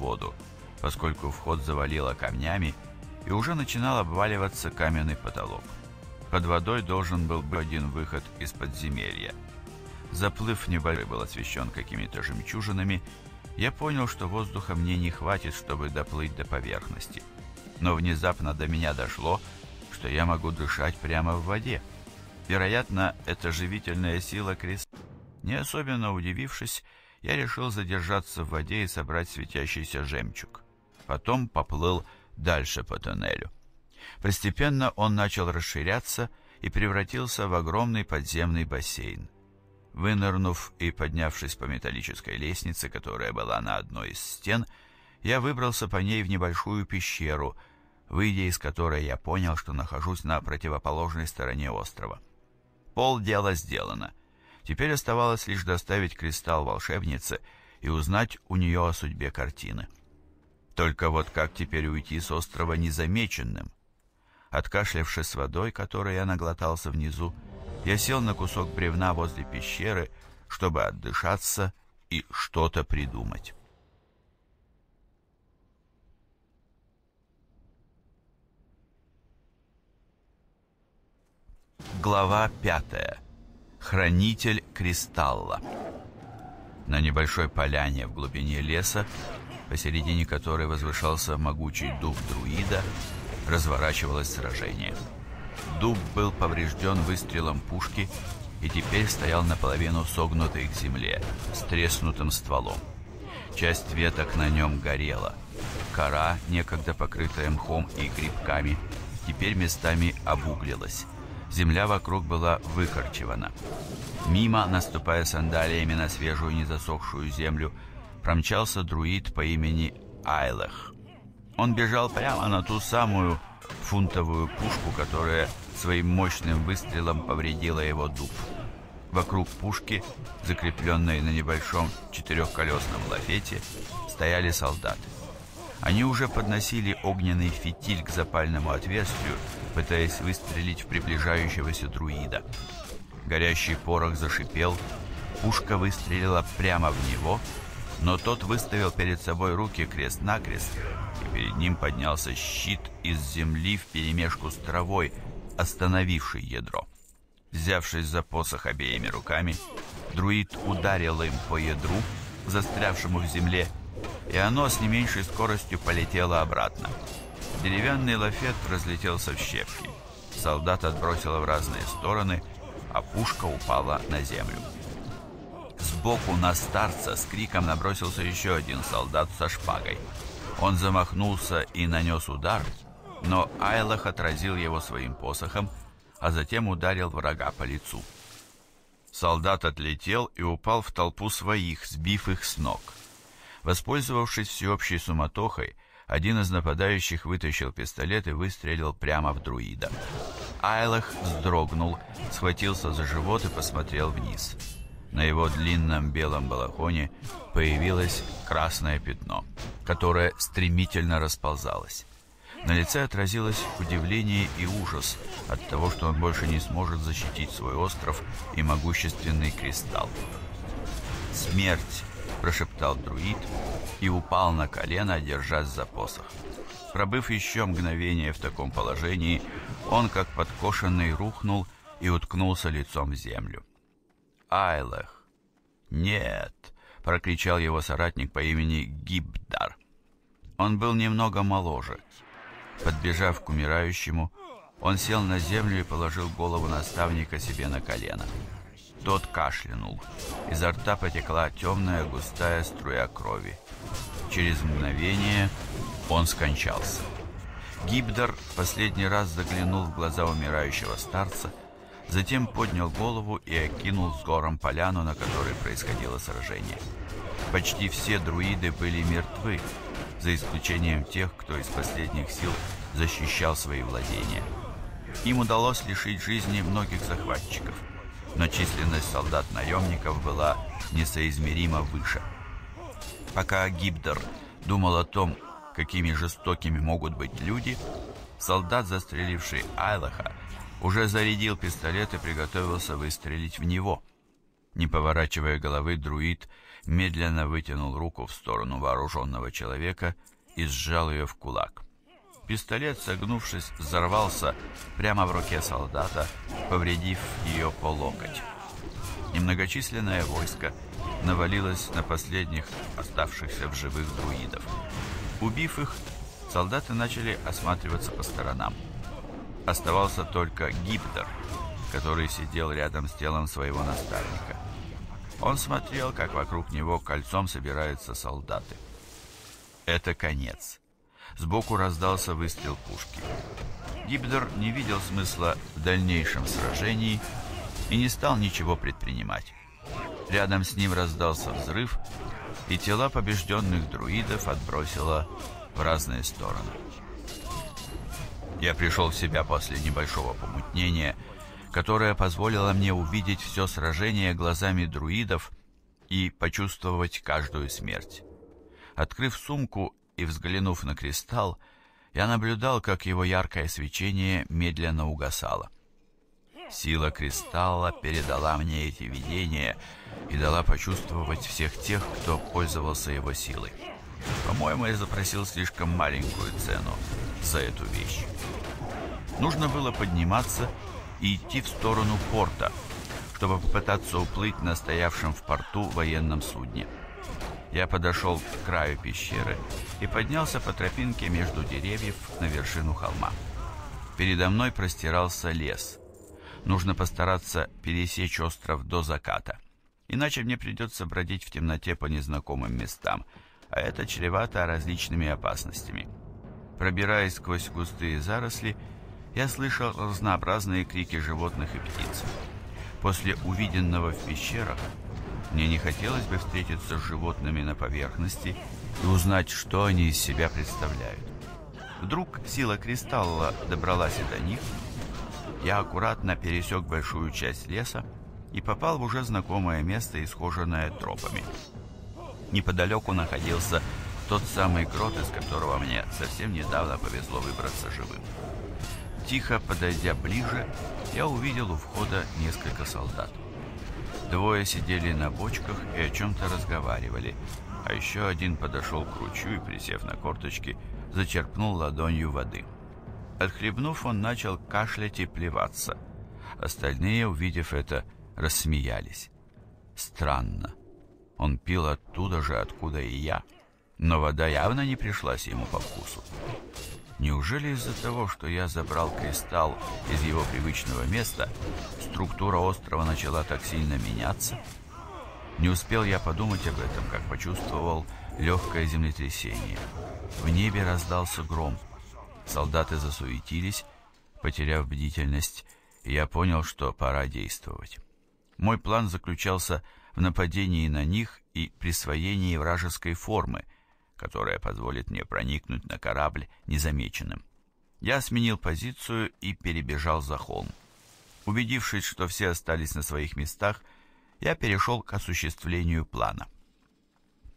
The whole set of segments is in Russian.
воду, поскольку вход завалило камнями и уже начинал обваливаться каменный потолок. Под водой должен был быть один выход из подземелья. Заплыв небольшой был освещен какими-то жемчужинами, я понял, что воздуха мне не хватит, чтобы доплыть до поверхности. Но внезапно до меня дошло, что я могу дышать прямо в воде. Вероятно, это живительная сила креста. Не особенно удивившись, я решил задержаться в воде и собрать светящийся жемчуг. Потом поплыл дальше по тоннелю. Постепенно он начал расширяться и превратился в огромный подземный бассейн. Вынырнув и поднявшись по металлической лестнице, которая была на одной из стен, я выбрался по ней в небольшую пещеру, выйдя из которой я понял, что нахожусь на противоположной стороне острова. Пол дела сделано. Теперь оставалось лишь доставить кристалл волшебнице и узнать у нее о судьбе картины. Только вот как теперь уйти с острова незамеченным? Откашлявшись водой, которой я наглотался внизу, я сел на кусок бревна возле пещеры, чтобы отдышаться и что-то придумать. Глава пятая хранитель кристалла. На небольшой поляне в глубине леса, посередине которой возвышался могучий дуб друида, разворачивалось сражение. Дуб был поврежден выстрелом пушки и теперь стоял наполовину согнутый к земле, с треснутым стволом. Часть веток на нем горела. Кора, некогда покрытая мхом и грибками, теперь местами обуглилась. Земля вокруг была выкорчевана. Мимо, наступая сандалиями на свежую незасохшую землю, промчался друид по имени Айлах. Он бежал прямо на ту самую фунтовую пушку, которая своим мощным выстрелом повредила его дуб. Вокруг пушки, закрепленной на небольшом четырехколесном лафете, стояли солдаты. Они уже подносили огненный фитиль к запальному отверстию, пытаясь выстрелить в приближающегося друида. Горящий порох зашипел, пушка выстрелила прямо в него, но тот выставил перед собой руки крест-накрест, и перед ним поднялся щит из земли вперемешку с травой, остановивший ядро. Взявшись за посох обеими руками, друид ударил им по ядру, застрявшему в земле, и оно с не меньшей скоростью полетело обратно. Деревянный лафет разлетелся в щепки. Солдат отбросило в разные стороны, а пушка упала на землю. Сбоку на старца с криком набросился еще один солдат со шпагой. Он замахнулся и нанес удар, но Айлах отразил его своим посохом, а затем ударил врага по лицу. Солдат отлетел и упал в толпу своих, сбив их с ног. Воспользовавшись всеобщей суматохой, один из нападающих вытащил пистолет и выстрелил прямо в друида. Айлах вздрогнул, схватился за живот и посмотрел вниз. На его длинном белом балахоне появилось красное пятно, которое стремительно расползалось. На лице отразилось удивление и ужас от того, что он больше не сможет защитить свой остров и могущественный кристалл. Смерть прошептал друид и упал на колено, держась за посох. Пробыв еще мгновение в таком положении, он, как подкошенный, рухнул и уткнулся лицом в землю. Айлех, Нет!» — прокричал его соратник по имени Гибдар. Он был немного моложе. Подбежав к умирающему, он сел на землю и положил голову наставника себе на колено. «Айлах!» Тот кашлянул. Изо рта потекла темная густая струя крови. Через мгновение он скончался. Гибдор последний раз заглянул в глаза умирающего старца, затем поднял голову и окинул с гором поляну, на которой происходило сражение. Почти все друиды были мертвы, за исключением тех, кто из последних сил защищал свои владения. Им удалось лишить жизни многих захватчиков – но численность солдат-наемников была несоизмеримо выше. Пока Гибдер думал о том, какими жестокими могут быть люди, солдат, застреливший Айлаха, уже зарядил пистолет и приготовился выстрелить в него. Не поворачивая головы, друид медленно вытянул руку в сторону вооруженного человека и сжал ее в кулак. Пистолет, согнувшись, взорвался прямо в руке солдата, повредив ее по локоть. Немногочисленное войско навалилось на последних оставшихся в живых друидов. Убив их, солдаты начали осматриваться по сторонам. Оставался только Гибдер, который сидел рядом с телом своего наставника. Он смотрел, как вокруг него кольцом собираются солдаты. Это конец сбоку раздался выстрел пушки. Гибдер не видел смысла в дальнейшем сражении и не стал ничего предпринимать. Рядом с ним раздался взрыв, и тела побежденных друидов отбросило в разные стороны. Я пришел в себя после небольшого помутнения, которое позволило мне увидеть все сражение глазами друидов и почувствовать каждую смерть. Открыв сумку, и, взглянув на кристалл, я наблюдал, как его яркое свечение медленно угасало. Сила кристалла передала мне эти видения и дала почувствовать всех тех, кто пользовался его силой. По-моему, я запросил слишком маленькую цену за эту вещь. Нужно было подниматься и идти в сторону порта, чтобы попытаться уплыть на стоявшем в порту военном судне. Я подошел к краю пещеры и поднялся по тропинке между деревьев на вершину холма. Передо мной простирался лес. Нужно постараться пересечь остров до заката, иначе мне придется бродить в темноте по незнакомым местам, а это чревато различными опасностями. Пробираясь сквозь густые заросли, я слышал разнообразные крики животных и птиц. После увиденного в пещерах мне не хотелось бы встретиться с животными на поверхности и узнать, что они из себя представляют. Вдруг сила кристалла добралась и до них. Я аккуратно пересек большую часть леса и попал в уже знакомое место, исхоженное тропами. Неподалеку находился тот самый грот, из которого мне совсем недавно повезло выбраться живым. Тихо подойдя ближе, я увидел у входа несколько солдат. Двое сидели на бочках и о чем-то разговаривали. А еще один подошел к ручью и, присев на корточки, зачерпнул ладонью воды. Отхлебнув, он начал кашлять и плеваться. Остальные, увидев это, рассмеялись. Странно. Он пил оттуда же, откуда и я. Но вода явно не пришлась ему по вкусу. Неужели из-за того, что я забрал кристалл из его привычного места, структура острова начала так сильно меняться? Не успел я подумать об этом, как почувствовал легкое землетрясение. В небе раздался гром. Солдаты засуетились, потеряв бдительность, и я понял, что пора действовать. Мой план заключался в нападении на них и присвоении вражеской формы, которая позволит мне проникнуть на корабль незамеченным. Я сменил позицию и перебежал за холм. Убедившись, что все остались на своих местах, я перешел к осуществлению плана.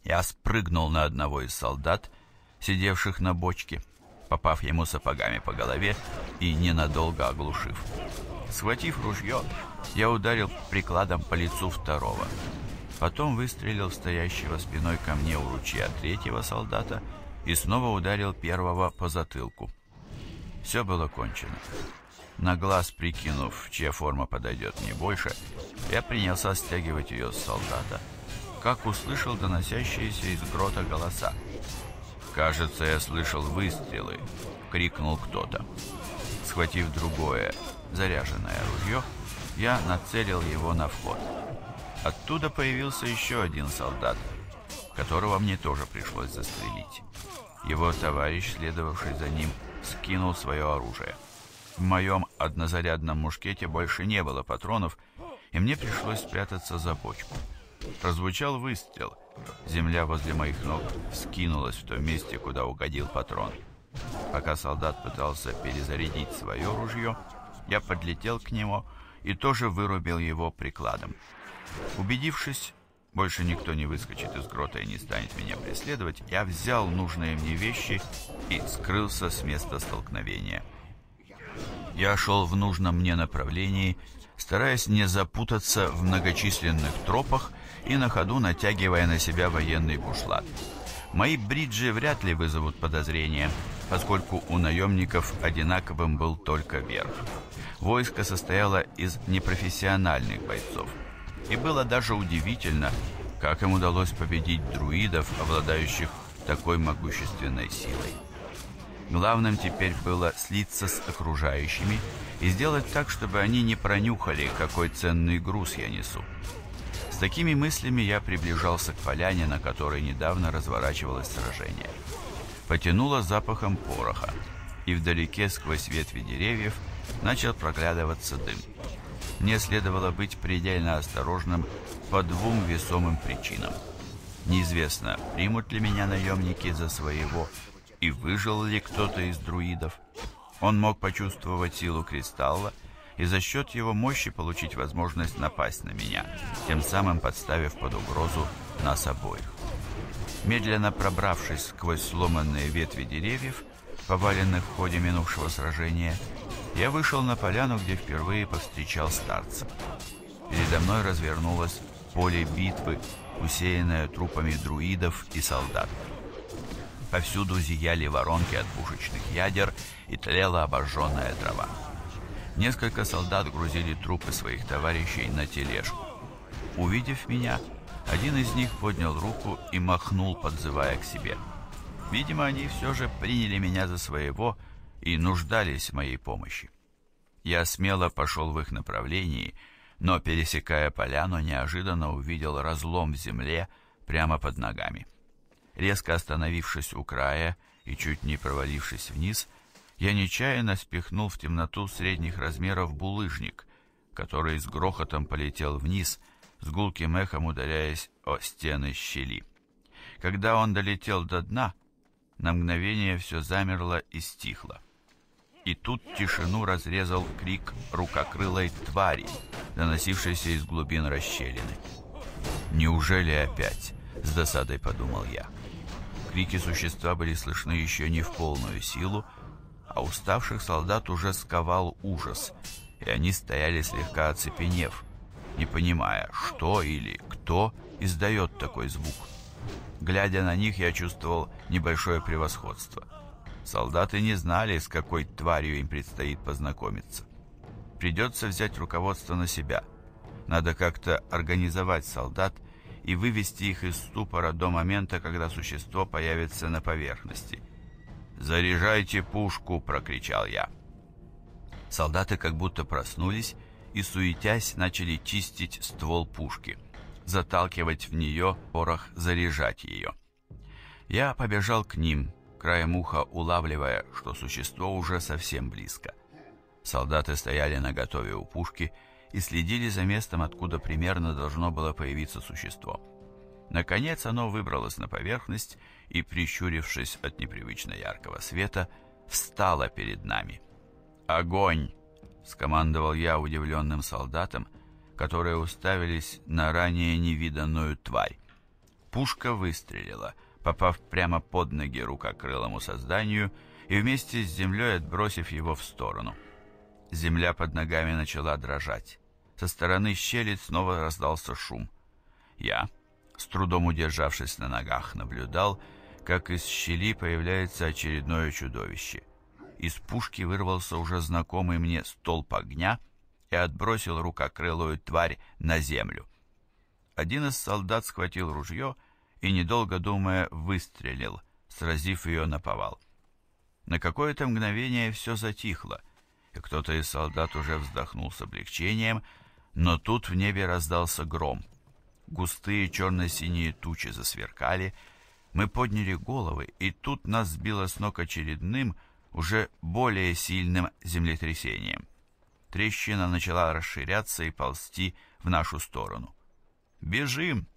Я спрыгнул на одного из солдат, сидевших на бочке, попав ему сапогами по голове и ненадолго оглушив. Схватив ружье, я ударил прикладом по лицу второго. Потом выстрелил стоящего спиной ко мне у ручья третьего солдата и снова ударил первого по затылку. Все было кончено. На глаз прикинув, чья форма подойдет мне больше, я принялся стягивать ее с солдата, как услышал доносящиеся из грота голоса. «Кажется, я слышал выстрелы!» — крикнул кто-то. Схватив другое, заряженное ружье, я нацелил его на вход. Оттуда появился еще один солдат, которого мне тоже пришлось застрелить. Его товарищ, следовавший за ним, скинул свое оружие. В моем однозарядном мушкете больше не было патронов, и мне пришлось спрятаться за бочку. Прозвучал выстрел. Земля возле моих ног вскинулась в том месте, куда угодил патрон. Пока солдат пытался перезарядить свое ружье, я подлетел к нему и тоже вырубил его прикладом. Убедившись, больше никто не выскочит из грота и не станет меня преследовать, я взял нужные мне вещи и скрылся с места столкновения. Я шел в нужном мне направлении, стараясь не запутаться в многочисленных тропах и на ходу натягивая на себя военный бушлат. Мои бриджи вряд ли вызовут подозрения, поскольку у наемников одинаковым был только верх. Войско состояло из непрофессиональных бойцов – и было даже удивительно, как им удалось победить друидов, обладающих такой могущественной силой. Главным теперь было слиться с окружающими и сделать так, чтобы они не пронюхали, какой ценный груз я несу. С такими мыслями я приближался к поляне, на которой недавно разворачивалось сражение. Потянуло запахом пороха, и вдалеке сквозь ветви деревьев начал проглядываться дым мне следовало быть предельно осторожным по двум весомым причинам. Неизвестно, примут ли меня наемники за своего, и выжил ли кто-то из друидов. Он мог почувствовать силу кристалла и за счет его мощи получить возможность напасть на меня, тем самым подставив под угрозу нас обоих. Медленно пробравшись сквозь сломанные ветви деревьев, поваленных в ходе минувшего сражения, я вышел на поляну, где впервые повстречал старца. Передо мной развернулось поле битвы, усеянное трупами друидов и солдат. Повсюду зияли воронки от пушечных ядер и тлела обожженная трава. Несколько солдат грузили трупы своих товарищей на тележку. Увидев меня, один из них поднял руку и махнул, подзывая к себе. Видимо, они все же приняли меня за своего, и нуждались в моей помощи. Я смело пошел в их направлении, но, пересекая поляну, неожиданно увидел разлом в земле прямо под ногами. Резко остановившись у края и чуть не провалившись вниз, я нечаянно спихнул в темноту средних размеров булыжник, который с грохотом полетел вниз, с гулким эхом ударяясь о стены щели. Когда он долетел до дна, на мгновение все замерло и стихло. И тут тишину разрезал крик рукокрылой твари, доносившейся из глубин расщелины. «Неужели опять?» — с досадой подумал я. Крики существа были слышны еще не в полную силу, а уставших солдат уже сковал ужас, и они стояли слегка оцепенев, не понимая, что или кто издает такой звук. Глядя на них, я чувствовал небольшое превосходство — Солдаты не знали, с какой тварью им предстоит познакомиться. Придется взять руководство на себя. Надо как-то организовать солдат и вывести их из ступора до момента, когда существо появится на поверхности. «Заряжайте пушку!» – прокричал я. Солдаты как будто проснулись и, суетясь, начали чистить ствол пушки, заталкивать в нее порох, заряжать ее. Я побежал к ним – краем уха улавливая, что существо уже совсем близко. Солдаты стояли наготове у пушки и следили за местом, откуда примерно должно было появиться существо. Наконец оно выбралось на поверхность и, прищурившись от непривычно яркого света, встало перед нами. «Огонь!» — скомандовал я удивленным солдатам, которые уставились на ранее невиданную тварь. Пушка выстрелила попав прямо под ноги рукокрылому созданию и вместе с землей отбросив его в сторону. Земля под ногами начала дрожать. Со стороны щели снова раздался шум. Я, с трудом удержавшись на ногах, наблюдал, как из щели появляется очередное чудовище. Из пушки вырвался уже знакомый мне столб огня и отбросил рукокрылую тварь на землю. Один из солдат схватил ружье и, и, недолго думая, выстрелил, сразив ее на повал. На какое-то мгновение все затихло, и кто-то из солдат уже вздохнул с облегчением, но тут в небе раздался гром. Густые черно-синие тучи засверкали, мы подняли головы, и тут нас сбило с ног очередным, уже более сильным землетрясением. Трещина начала расширяться и ползти в нашу сторону. «Бежим!»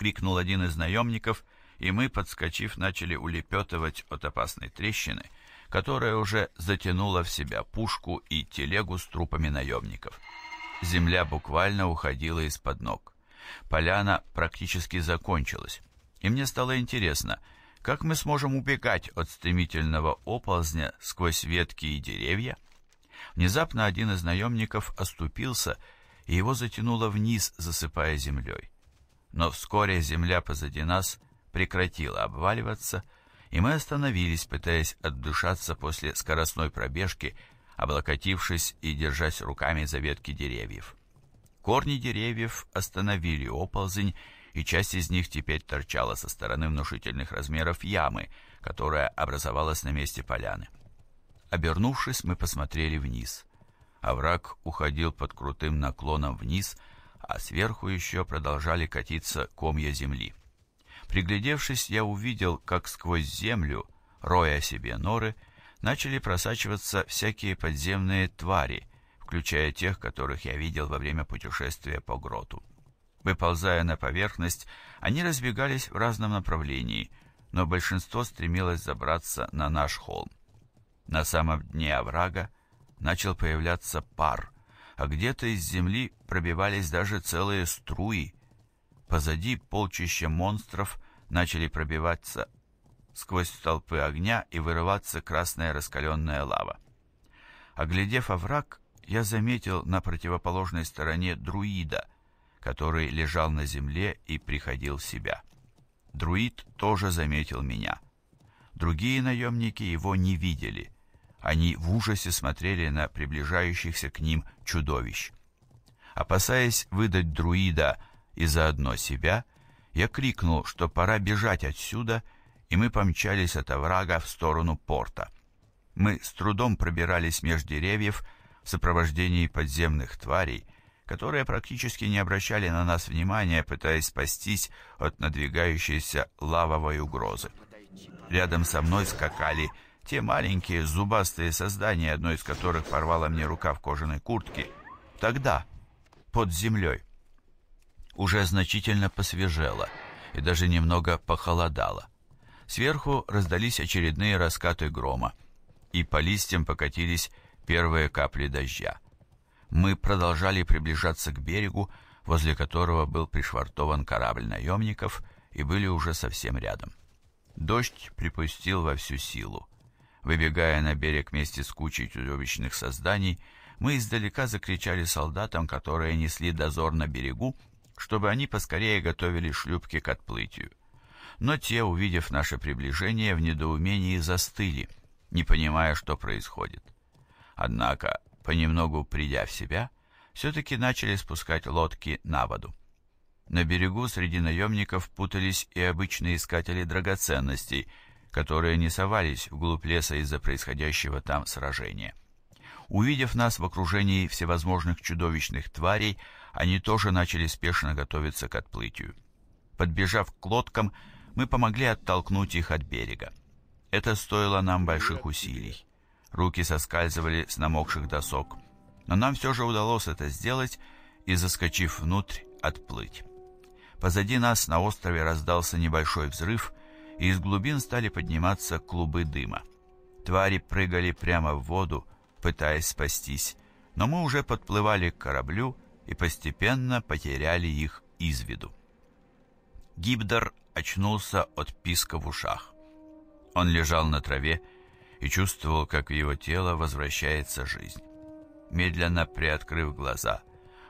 крикнул один из наемников, и мы, подскочив, начали улепетывать от опасной трещины, которая уже затянула в себя пушку и телегу с трупами наемников. Земля буквально уходила из-под ног. Поляна практически закончилась, и мне стало интересно, как мы сможем убегать от стремительного оползня сквозь ветки и деревья? Внезапно один из наемников оступился, и его затянуло вниз, засыпая землей но вскоре земля позади нас прекратила обваливаться, и мы остановились, пытаясь отдышаться после скоростной пробежки, облокотившись и держась руками за ветки деревьев. Корни деревьев остановили оползень, и часть из них теперь торчала со стороны внушительных размеров ямы, которая образовалась на месте поляны. Обернувшись, мы посмотрели вниз. Овраг уходил под крутым наклоном вниз — а сверху еще продолжали катиться комья земли. Приглядевшись, я увидел, как сквозь землю, роя себе норы, начали просачиваться всякие подземные твари, включая тех, которых я видел во время путешествия по гроту. Выползая на поверхность, они разбегались в разном направлении, но большинство стремилось забраться на наш холм. На самом дне оврага начал появляться пар, а где-то из земли пробивались даже целые струи. Позади полчища монстров начали пробиваться сквозь толпы огня и вырываться красная раскаленная лава. Оглядев овраг, я заметил на противоположной стороне друида, который лежал на земле и приходил в себя. Друид тоже заметил меня. Другие наемники его не видели — они в ужасе смотрели на приближающихся к ним чудовищ. Опасаясь выдать друида и заодно себя, я крикнул, что пора бежать отсюда, и мы помчались от оврага в сторону порта. Мы с трудом пробирались меж деревьев в сопровождении подземных тварей, которые практически не обращали на нас внимания, пытаясь спастись от надвигающейся лавовой угрозы. Рядом со мной скакали те маленькие зубастые создания, одно из которых порвало мне рука в кожаной куртке, тогда, под землей, уже значительно посвежело и даже немного похолодало. Сверху раздались очередные раскаты грома, и по листьям покатились первые капли дождя. Мы продолжали приближаться к берегу, возле которого был пришвартован корабль наемников, и были уже совсем рядом. Дождь припустил во всю силу. Выбегая на берег вместе с кучей чудовищных созданий, мы издалека закричали солдатам, которые несли дозор на берегу, чтобы они поскорее готовили шлюпки к отплытию. Но те, увидев наше приближение, в недоумении застыли, не понимая, что происходит. Однако, понемногу придя в себя, все-таки начали спускать лодки на воду. На берегу среди наемников путались и обычные искатели драгоценностей, которые не совались вглубь леса из-за происходящего там сражения. Увидев нас в окружении всевозможных чудовищных тварей, они тоже начали спешно готовиться к отплытию. Подбежав к лодкам, мы помогли оттолкнуть их от берега. Это стоило нам больших усилий. Руки соскальзывали с намокших досок. Но нам все же удалось это сделать и, заскочив внутрь, отплыть. Позади нас на острове раздался небольшой взрыв, и из глубин стали подниматься клубы дыма. Твари прыгали прямо в воду, пытаясь спастись, но мы уже подплывали к кораблю и постепенно потеряли их из виду. Гибдор очнулся от писка в ушах. Он лежал на траве и чувствовал, как в его тело возвращается жизнь. Медленно приоткрыв глаза,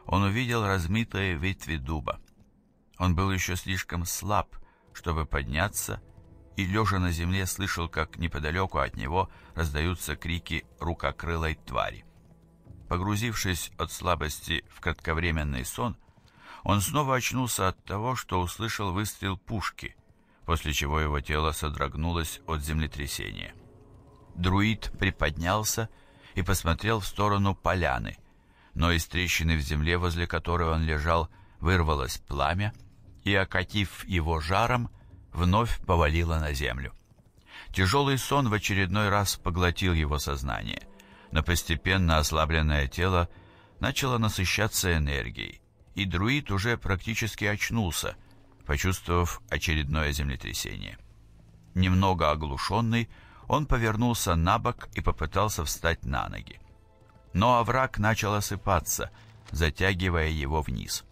он увидел размытые ветви дуба. Он был еще слишком слаб, чтобы подняться, и, лежа на земле, слышал, как неподалеку от него раздаются крики рукокрылой твари. Погрузившись от слабости в кратковременный сон, он снова очнулся от того, что услышал выстрел пушки, после чего его тело содрогнулось от землетрясения. Друид приподнялся и посмотрел в сторону поляны, но из трещины в земле, возле которой он лежал, вырвалось пламя, и, окатив его жаром, вновь повалило на землю. Тяжелый сон в очередной раз поглотил его сознание, но постепенно ослабленное тело начало насыщаться энергией, и друид уже практически очнулся, почувствовав очередное землетрясение. Немного оглушенный, он повернулся на бок и попытался встать на ноги. Но овраг начал осыпаться, затягивая его вниз.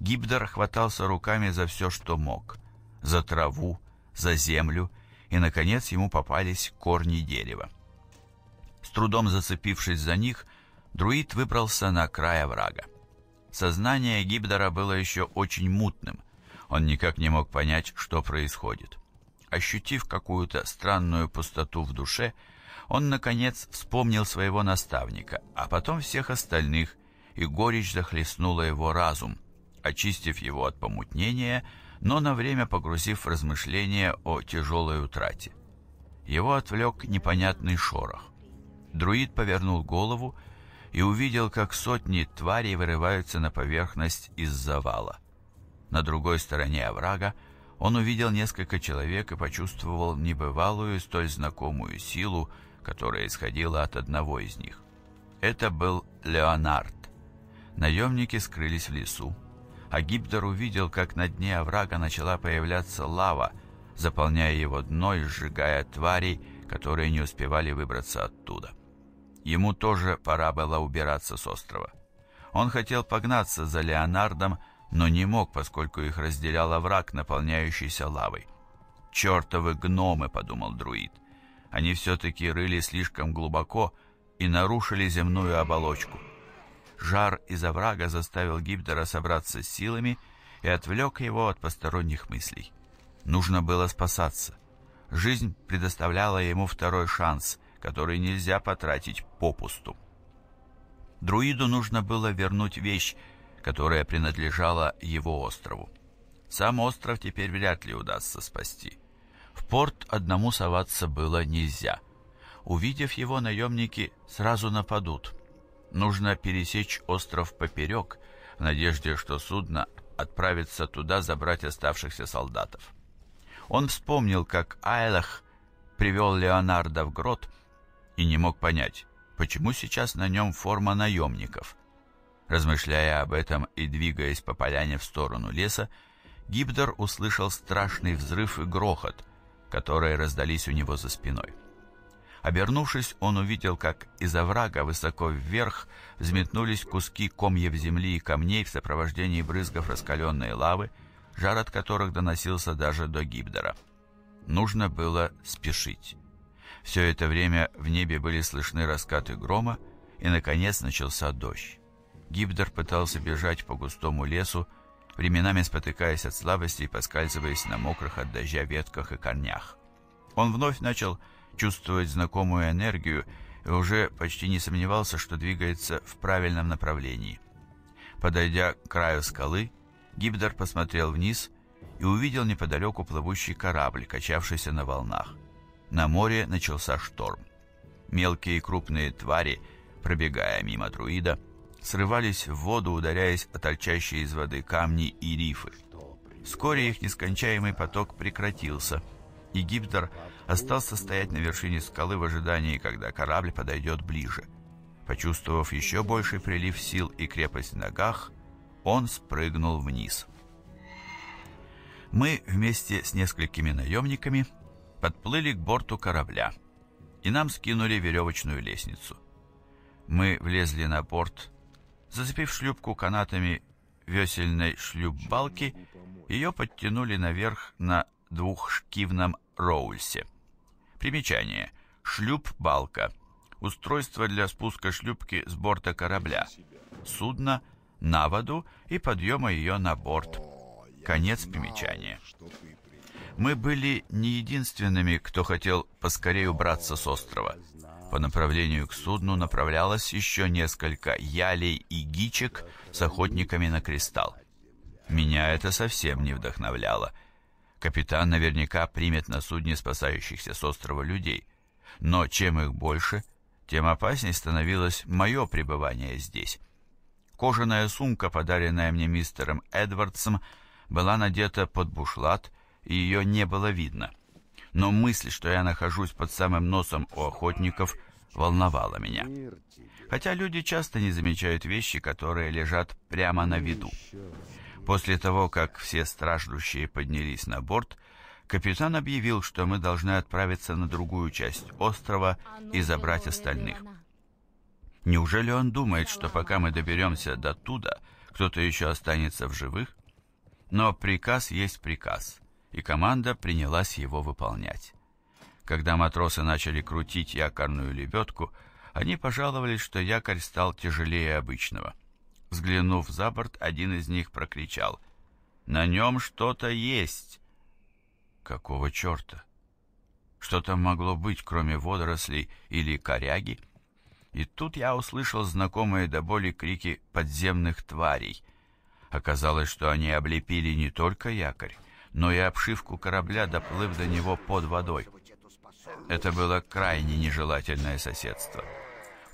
Гибдер хватался руками за все, что мог — за траву, за землю, и, наконец, ему попались корни дерева. С трудом зацепившись за них, друид выбрался на край врага. Сознание Гибдора было еще очень мутным. Он никак не мог понять, что происходит. Ощутив какую-то странную пустоту в душе, он, наконец, вспомнил своего наставника, а потом всех остальных, и горечь захлестнула его разум. Очистив его от помутнения, но на время погрузив в размышления о тяжелой утрате. Его отвлек непонятный шорох. Друид повернул голову и увидел, как сотни тварей вырываются на поверхность из завала. На другой стороне оврага он увидел несколько человек и почувствовал небывалую, столь знакомую силу, которая исходила от одного из них. Это был Леонард. Наемники скрылись в лесу а Гибдер увидел, как на дне оврага начала появляться лава, заполняя его дно и сжигая тварей, которые не успевали выбраться оттуда. Ему тоже пора было убираться с острова. Он хотел погнаться за Леонардом, но не мог, поскольку их разделял овраг, наполняющийся лавой. «Чертовы гномы!» — подумал друид. «Они все-таки рыли слишком глубоко и нарушили земную оболочку». Жар из оврага заставил Гибдера собраться с силами и отвлек его от посторонних мыслей. Нужно было спасаться. Жизнь предоставляла ему второй шанс, который нельзя потратить попусту. Друиду нужно было вернуть вещь, которая принадлежала его острову. Сам остров теперь вряд ли удастся спасти. В порт одному соваться было нельзя. Увидев его, наемники сразу нападут. Нужно пересечь остров поперек, в надежде, что судно отправится туда забрать оставшихся солдатов. Он вспомнил, как Айлах привел Леонардо в грот и не мог понять, почему сейчас на нем форма наемников. Размышляя об этом и двигаясь по поляне в сторону леса, Гибдор услышал страшный взрыв и грохот, которые раздались у него за спиной. Обернувшись, он увидел, как из оврага высоко вверх взметнулись куски комьев земли и камней в сопровождении брызгов раскаленной лавы, жар от которых доносился даже до Гибдера. Нужно было спешить. Все это время в небе были слышны раскаты грома, и, наконец, начался дождь. Гибдер пытался бежать по густому лесу, временами спотыкаясь от слабости и поскальзываясь на мокрых от дождя ветках и корнях. Он вновь начал чувствовать знакомую энергию и уже почти не сомневался, что двигается в правильном направлении. Подойдя к краю скалы, Гибдар посмотрел вниз и увидел неподалеку плывущий корабль, качавшийся на волнах. На море начался шторм. Мелкие и крупные твари, пробегая мимо друида, срывались в воду, ударяясь о торчащие из воды камни и рифы. Вскоре их нескончаемый поток прекратился – и остался стоять на вершине скалы в ожидании, когда корабль подойдет ближе. Почувствовав еще больший прилив сил и крепость в ногах, он спрыгнул вниз. Мы вместе с несколькими наемниками подплыли к борту корабля, и нам скинули веревочную лестницу. Мы влезли на борт, зацепив шлюпку канатами весельной шлюпбалки, ее подтянули наверх на двухшкивном роульсе. Примечание. Шлюп-балка. Устройство для спуска шлюпки с борта корабля, судна, на воду и подъема ее на борт. Конец примечания. Мы были не единственными, кто хотел поскорее убраться с острова. По направлению к судну направлялось еще несколько ялей и гичек с охотниками на кристалл. Меня это совсем не вдохновляло – Капитан наверняка примет на судне спасающихся с острова людей. Но чем их больше, тем опаснее становилось мое пребывание здесь. Кожаная сумка, подаренная мне мистером Эдвардсом, была надета под бушлат, и ее не было видно. Но мысль, что я нахожусь под самым носом у охотников, волновала меня. Хотя люди часто не замечают вещи, которые лежат прямо на виду. После того, как все страждущие поднялись на борт, капитан объявил, что мы должны отправиться на другую часть острова а ну, и забрать остальных. Неужели он думает, что пока мы доберемся до туда, кто-то еще останется в живых? Но приказ есть приказ, и команда принялась его выполнять. Когда матросы начали крутить якорную лебедку, они пожаловались, что якорь стал тяжелее обычного – Взглянув за борт, один из них прокричал. «На нем что-то есть!» «Какого черта? Что там могло быть, кроме водорослей или коряги?» И тут я услышал знакомые до боли крики подземных тварей. Оказалось, что они облепили не только якорь, но и обшивку корабля, доплыв до него под водой. Это было крайне нежелательное соседство.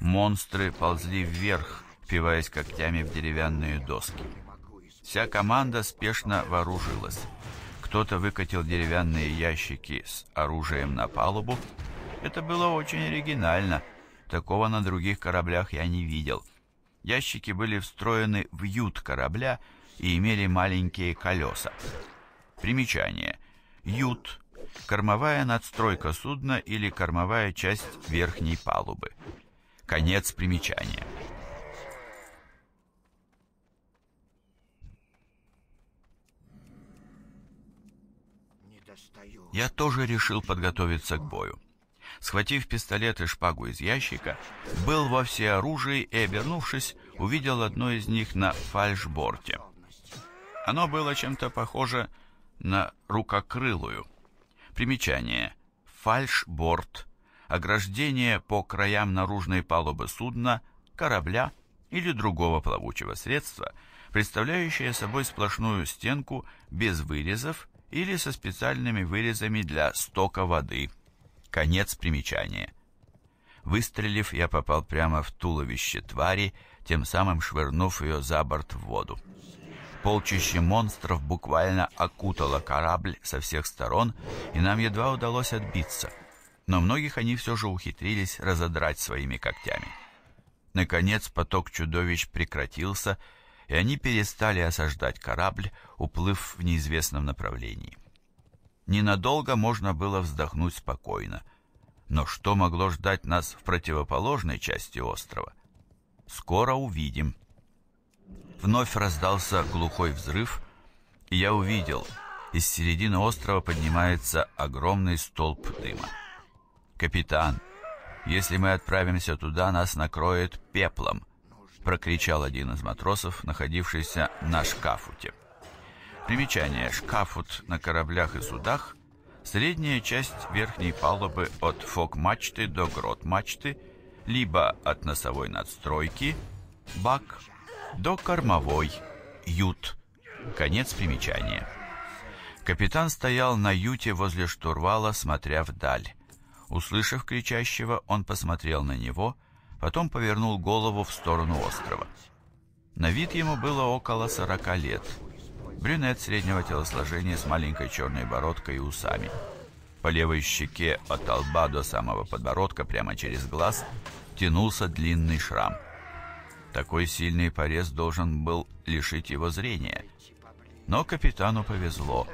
Монстры ползли вверх, впиваясь когтями в деревянные доски. Вся команда спешно вооружилась. Кто-то выкатил деревянные ящики с оружием на палубу. Это было очень оригинально. Такого на других кораблях я не видел. Ящики были встроены в ют корабля и имели маленькие колеса. Примечание. Ют – кормовая надстройка судна или кормовая часть верхней палубы. Конец примечания. Я тоже решил подготовиться к бою. Схватив пистолет и шпагу из ящика, был во всеоружии и, обернувшись, увидел одно из них на фальшборте. Оно было чем-то похоже на рукокрылую. Примечание. Фальшборт. Ограждение по краям наружной палубы судна, корабля или другого плавучего средства, представляющее собой сплошную стенку без вырезов или со специальными вырезами для стока воды. Конец примечания. Выстрелив, я попал прямо в туловище твари, тем самым швырнув ее за борт в воду. Полчище монстров буквально окутало корабль со всех сторон, и нам едва удалось отбиться. Но многих они все же ухитрились разодрать своими когтями. Наконец поток чудовищ прекратился, и они перестали осаждать корабль, уплыв в неизвестном направлении. Ненадолго можно было вздохнуть спокойно. Но что могло ждать нас в противоположной части острова? Скоро увидим. Вновь раздался глухой взрыв, и я увидел, из середины острова поднимается огромный столб дыма. «Капитан, если мы отправимся туда, нас накроет пеплом», прокричал один из матросов, находившийся на шкафуте. Примечание. Шкафут на кораблях и судах – средняя часть верхней палубы от фок-мачты до грот-мачты, либо от носовой надстройки – бак, до кормовой – ют. Конец примечания. Капитан стоял на юте возле штурвала, смотря вдаль. Услышав кричащего, он посмотрел на него потом повернул голову в сторону острова. На вид ему было около 40 лет. Брюнет среднего телосложения с маленькой черной бородкой и усами. По левой щеке от лба до самого подбородка прямо через глаз тянулся длинный шрам. Такой сильный порез должен был лишить его зрения. Но капитану повезло.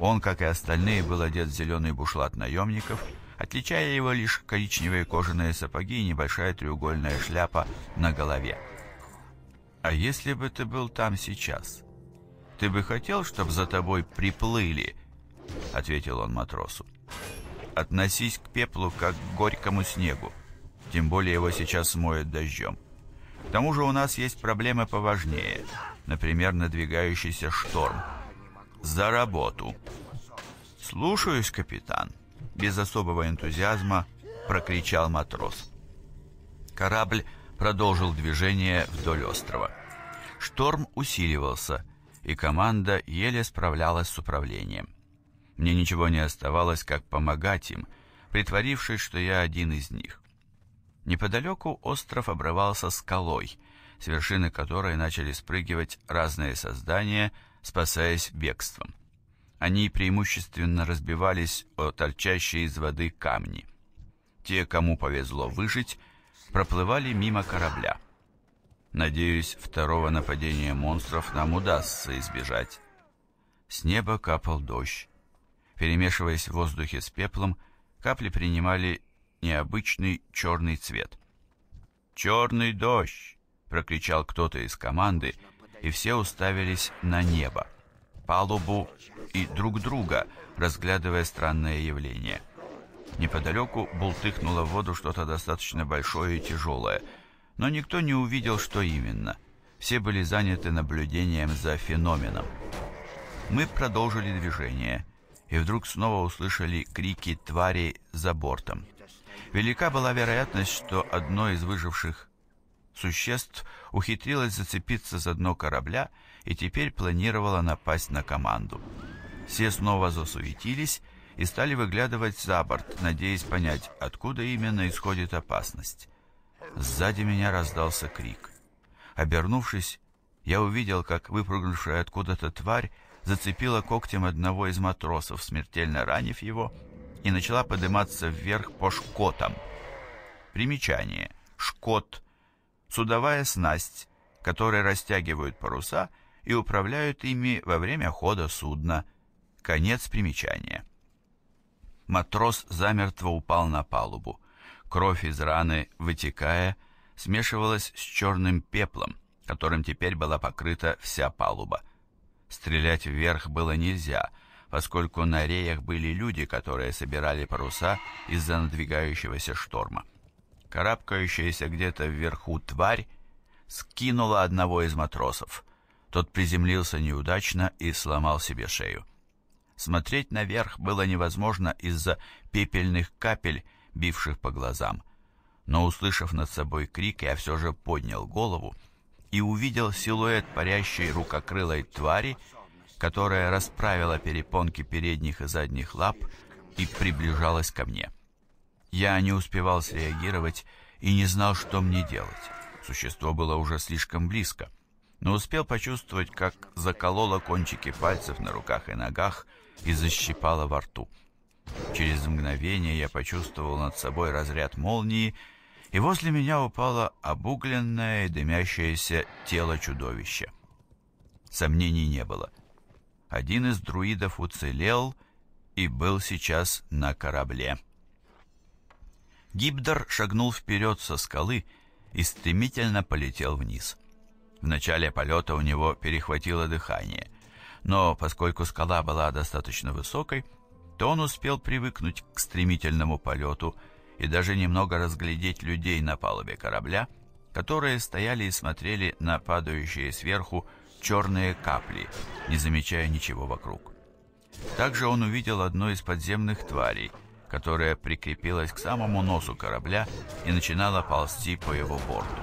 Он, как и остальные, был одет в зеленый бушлат наемников – отличая его лишь коричневые кожаные сапоги и небольшая треугольная шляпа на голове. «А если бы ты был там сейчас, ты бы хотел, чтобы за тобой приплыли?» — ответил он матросу. «Относись к пеплу, как к горькому снегу, тем более его сейчас смоет дождем. К тому же у нас есть проблемы поважнее, например, надвигающийся шторм. За работу!» «Слушаюсь, капитан!» без особого энтузиазма прокричал матрос. Корабль продолжил движение вдоль острова. Шторм усиливался, и команда еле справлялась с управлением. Мне ничего не оставалось, как помогать им, притворившись, что я один из них. Неподалеку остров обрывался скалой, с вершины которой начали спрыгивать разные создания, спасаясь бегством они преимущественно разбивались о торчащие из воды камни. Те, кому повезло выжить, проплывали мимо корабля. Надеюсь, второго нападения монстров нам удастся избежать. С неба капал дождь. Перемешиваясь в воздухе с пеплом, капли принимали необычный черный цвет. «Черный дождь!» — прокричал кто-то из команды, и все уставились на небо палубу и друг друга, разглядывая странное явление. Неподалеку бултыхнуло в воду что-то достаточно большое и тяжелое, но никто не увидел, что именно. Все были заняты наблюдением за феноменом. Мы продолжили движение, и вдруг снова услышали крики тварей за бортом. Велика была вероятность, что одно из выживших существ ухитрилось зацепиться за дно корабля и теперь планировала напасть на команду. Все снова засуетились и стали выглядывать за борт, надеясь понять, откуда именно исходит опасность. Сзади меня раздался крик. Обернувшись, я увидел, как выпрыгнувшая откуда-то тварь зацепила когтем одного из матросов, смертельно ранив его, и начала подниматься вверх по шкотам. Примечание. Шкот. Судовая снасть, которой растягивают паруса – и управляют ими во время хода судна. Конец примечания. Матрос замертво упал на палубу. Кровь из раны, вытекая, смешивалась с черным пеплом, которым теперь была покрыта вся палуба. Стрелять вверх было нельзя, поскольку на реях были люди, которые собирали паруса из-за надвигающегося шторма. Карабкающаяся где-то вверху тварь скинула одного из матросов — тот приземлился неудачно и сломал себе шею. Смотреть наверх было невозможно из-за пепельных капель, бивших по глазам. Но, услышав над собой крик, я все же поднял голову и увидел силуэт парящей рукокрылой твари, которая расправила перепонки передних и задних лап и приближалась ко мне. Я не успевал среагировать и не знал, что мне делать. Существо было уже слишком близко — но успел почувствовать, как заколола кончики пальцев на руках и ногах и защипала во рту. Через мгновение я почувствовал над собой разряд молнии, и возле меня упало обугленное и дымящееся тело чудовища. Сомнений не было. Один из друидов уцелел и был сейчас на корабле. Гибдор шагнул вперед со скалы и стремительно полетел вниз. В начале полета у него перехватило дыхание, но поскольку скала была достаточно высокой, то он успел привыкнуть к стремительному полету и даже немного разглядеть людей на палубе корабля, которые стояли и смотрели на падающие сверху черные капли, не замечая ничего вокруг. Также он увидел одну из подземных тварей, которая прикрепилась к самому носу корабля и начинала ползти по его борту.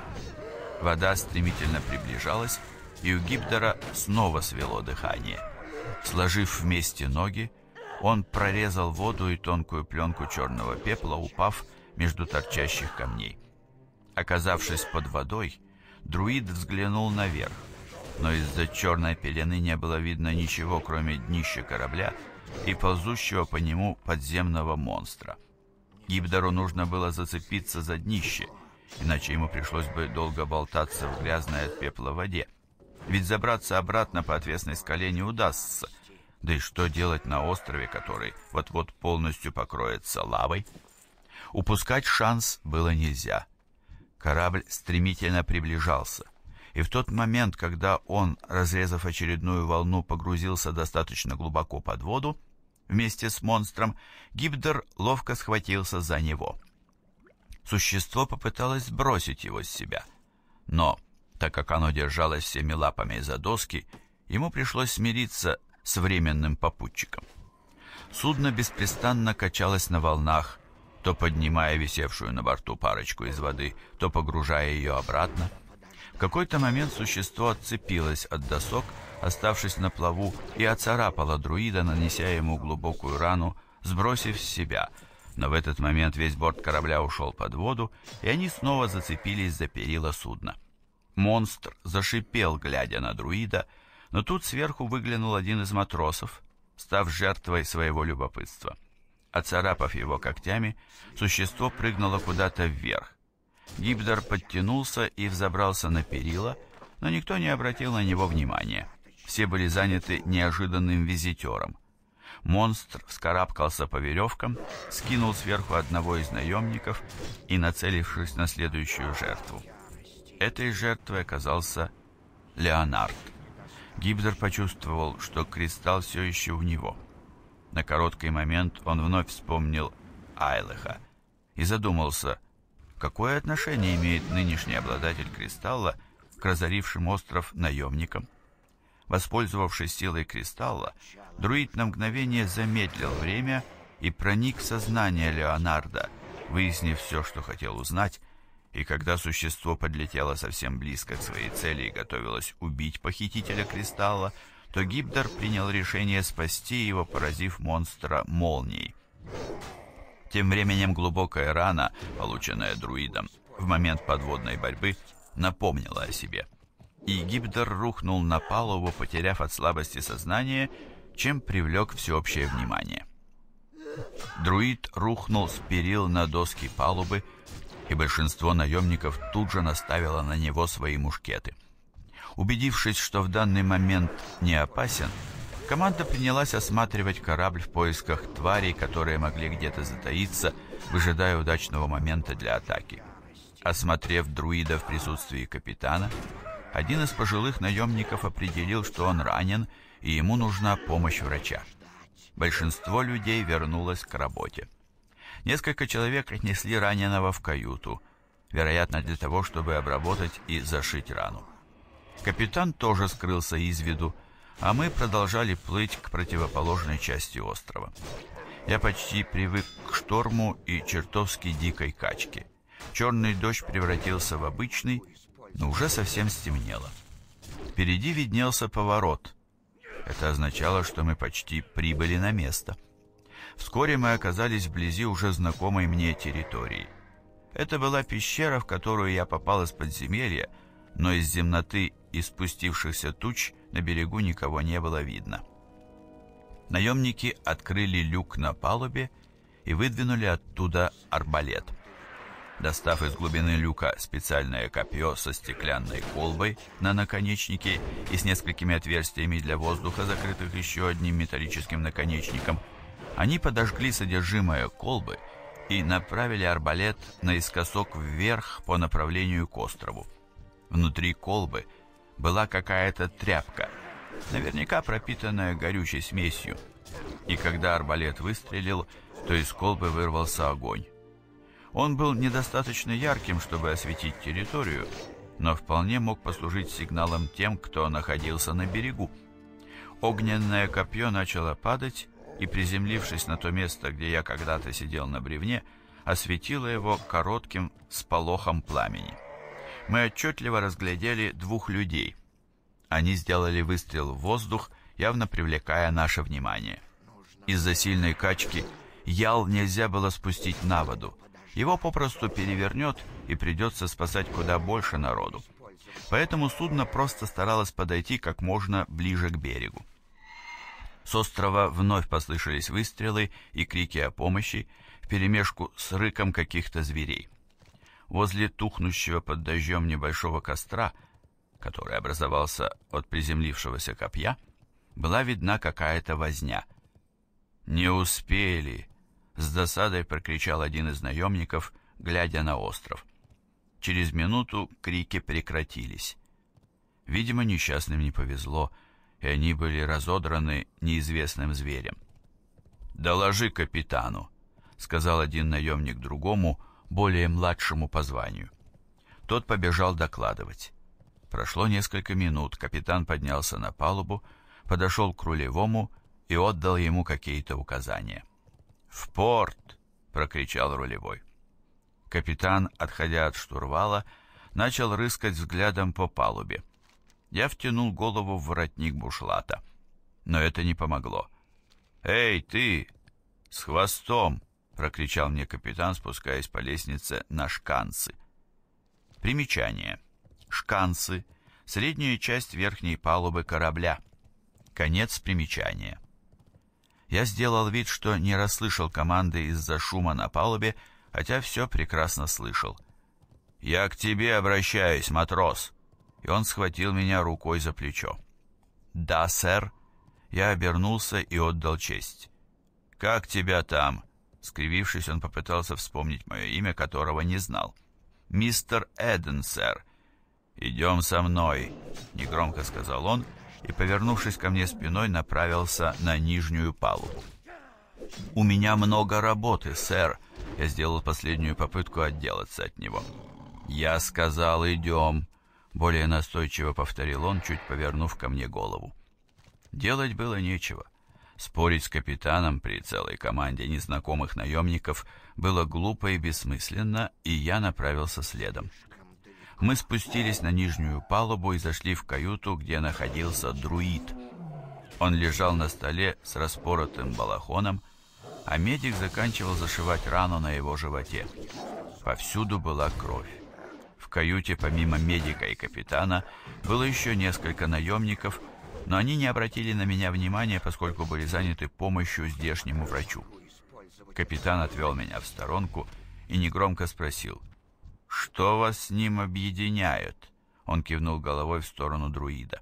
Вода стремительно приближалась, и у Гибдера снова свело дыхание. Сложив вместе ноги, он прорезал воду и тонкую пленку черного пепла, упав между торчащих камней. Оказавшись под водой, друид взглянул наверх, но из-за черной пелены не было видно ничего, кроме днища корабля и ползущего по нему подземного монстра. Гибдору нужно было зацепиться за днище – иначе ему пришлось бы долго болтаться в грязной от пепла воде. Ведь забраться обратно по отвесной скале не удастся. Да и что делать на острове, который вот-вот полностью покроется лавой? Упускать шанс было нельзя. Корабль стремительно приближался. И в тот момент, когда он, разрезав очередную волну, погрузился достаточно глубоко под воду, вместе с монстром, Гибдер ловко схватился за него — существо попыталось сбросить его с себя. Но, так как оно держалось всеми лапами за доски, ему пришлось смириться с временным попутчиком. Судно беспрестанно качалось на волнах, то поднимая висевшую на борту парочку из воды, то погружая ее обратно. В какой-то момент существо отцепилось от досок, оставшись на плаву, и оцарапало друида, нанеся ему глубокую рану, сбросив с себя – но в этот момент весь борт корабля ушел под воду, и они снова зацепились за перила судна. Монстр зашипел, глядя на друида, но тут сверху выглянул один из матросов, став жертвой своего любопытства. Оцарапав его когтями, существо прыгнуло куда-то вверх. Гибдар подтянулся и взобрался на перила, но никто не обратил на него внимания. Все были заняты неожиданным визитером. Монстр вскарабкался по веревкам, скинул сверху одного из наемников и, нацелившись на следующую жертву. Этой жертвой оказался Леонард. Гибдер почувствовал, что кристалл все еще у него. На короткий момент он вновь вспомнил Айлеха и задумался, какое отношение имеет нынешний обладатель кристалла к разорившим остров наемникам. Воспользовавшись силой кристалла, Друид на мгновение замедлил время и проник в сознание Леонардо, выяснив все, что хотел узнать, и когда существо подлетело совсем близко к своей цели и готовилось убить похитителя кристалла, то Гибдор принял решение спасти его, поразив монстра молнией. Тем временем глубокая рана, полученная друидом в момент подводной борьбы, напомнила о себе. И Гибдор рухнул на палубу, потеряв от слабости сознание чем привлек всеобщее внимание. Друид рухнул с перил на доски палубы, и большинство наемников тут же наставило на него свои мушкеты. Убедившись, что в данный момент не опасен, команда принялась осматривать корабль в поисках тварей, которые могли где-то затаиться, выжидая удачного момента для атаки. Осмотрев друида в присутствии капитана, один из пожилых наемников определил, что он ранен, и ему нужна помощь врача. Большинство людей вернулось к работе. Несколько человек отнесли раненого в каюту, вероятно, для того, чтобы обработать и зашить рану. Капитан тоже скрылся из виду, а мы продолжали плыть к противоположной части острова. Я почти привык к шторму и чертовски дикой качке. Черный дождь превратился в обычный, но уже совсем стемнело. Впереди виднелся поворот, это означало, что мы почти прибыли на место. Вскоре мы оказались вблизи уже знакомой мне территории. Это была пещера, в которую я попал из подземелья, но из земноты и спустившихся туч на берегу никого не было видно. Наемники открыли люк на палубе и выдвинули оттуда арбалет. Достав из глубины люка специальное копье со стеклянной колбой на наконечнике и с несколькими отверстиями для воздуха, закрытых еще одним металлическим наконечником, они подожгли содержимое колбы и направили арбалет наискосок вверх по направлению к острову. Внутри колбы была какая-то тряпка, наверняка пропитанная горючей смесью, и когда арбалет выстрелил, то из колбы вырвался огонь. Он был недостаточно ярким, чтобы осветить территорию, но вполне мог послужить сигналом тем, кто находился на берегу. Огненное копье начало падать, и, приземлившись на то место, где я когда-то сидел на бревне, осветило его коротким сполохом пламени. Мы отчетливо разглядели двух людей. Они сделали выстрел в воздух, явно привлекая наше внимание. Из-за сильной качки ял нельзя было спустить на воду, его попросту перевернет и придется спасать куда больше народу. Поэтому судно просто старалось подойти как можно ближе к берегу. С острова вновь послышались выстрелы и крики о помощи, вперемешку с рыком каких-то зверей. Возле тухнущего под дождем небольшого костра, который образовался от приземлившегося копья, была видна какая-то возня. «Не успели!» С досадой прокричал один из наемников, глядя на остров. Через минуту крики прекратились. Видимо, несчастным не повезло, и они были разодраны неизвестным зверем. «Доложи капитану», — сказал один наемник другому, более младшему по званию. Тот побежал докладывать. Прошло несколько минут, капитан поднялся на палубу, подошел к рулевому и отдал ему какие-то указания. «В порт!» — прокричал рулевой. Капитан, отходя от штурвала, начал рыскать взглядом по палубе. Я втянул голову в воротник бушлата. Но это не помогло. «Эй, ты! С хвостом!» — прокричал мне капитан, спускаясь по лестнице на шканцы. Примечание. Шканцы — средняя часть верхней палубы корабля. Конец примечания. Я сделал вид, что не расслышал команды из-за шума на палубе, хотя все прекрасно слышал. «Я к тебе обращаюсь, матрос!» И он схватил меня рукой за плечо. «Да, сэр!» Я обернулся и отдал честь. «Как тебя там?» Скривившись, он попытался вспомнить мое имя, которого не знал. «Мистер Эден, сэр!» «Идем со мной!» Негромко сказал он и, повернувшись ко мне спиной, направился на нижнюю палубу. «У меня много работы, сэр!» Я сделал последнюю попытку отделаться от него. «Я сказал, идем!» Более настойчиво повторил он, чуть повернув ко мне голову. Делать было нечего. Спорить с капитаном при целой команде незнакомых наемников было глупо и бессмысленно, и я направился следом мы спустились на нижнюю палубу и зашли в каюту, где находился друид. Он лежал на столе с распоротым балахоном, а медик заканчивал зашивать рану на его животе. Повсюду была кровь. В каюте помимо медика и капитана было еще несколько наемников, но они не обратили на меня внимания, поскольку были заняты помощью здешнему врачу. Капитан отвел меня в сторонку и негромко спросил, «Что вас с ним объединяет?» Он кивнул головой в сторону друида.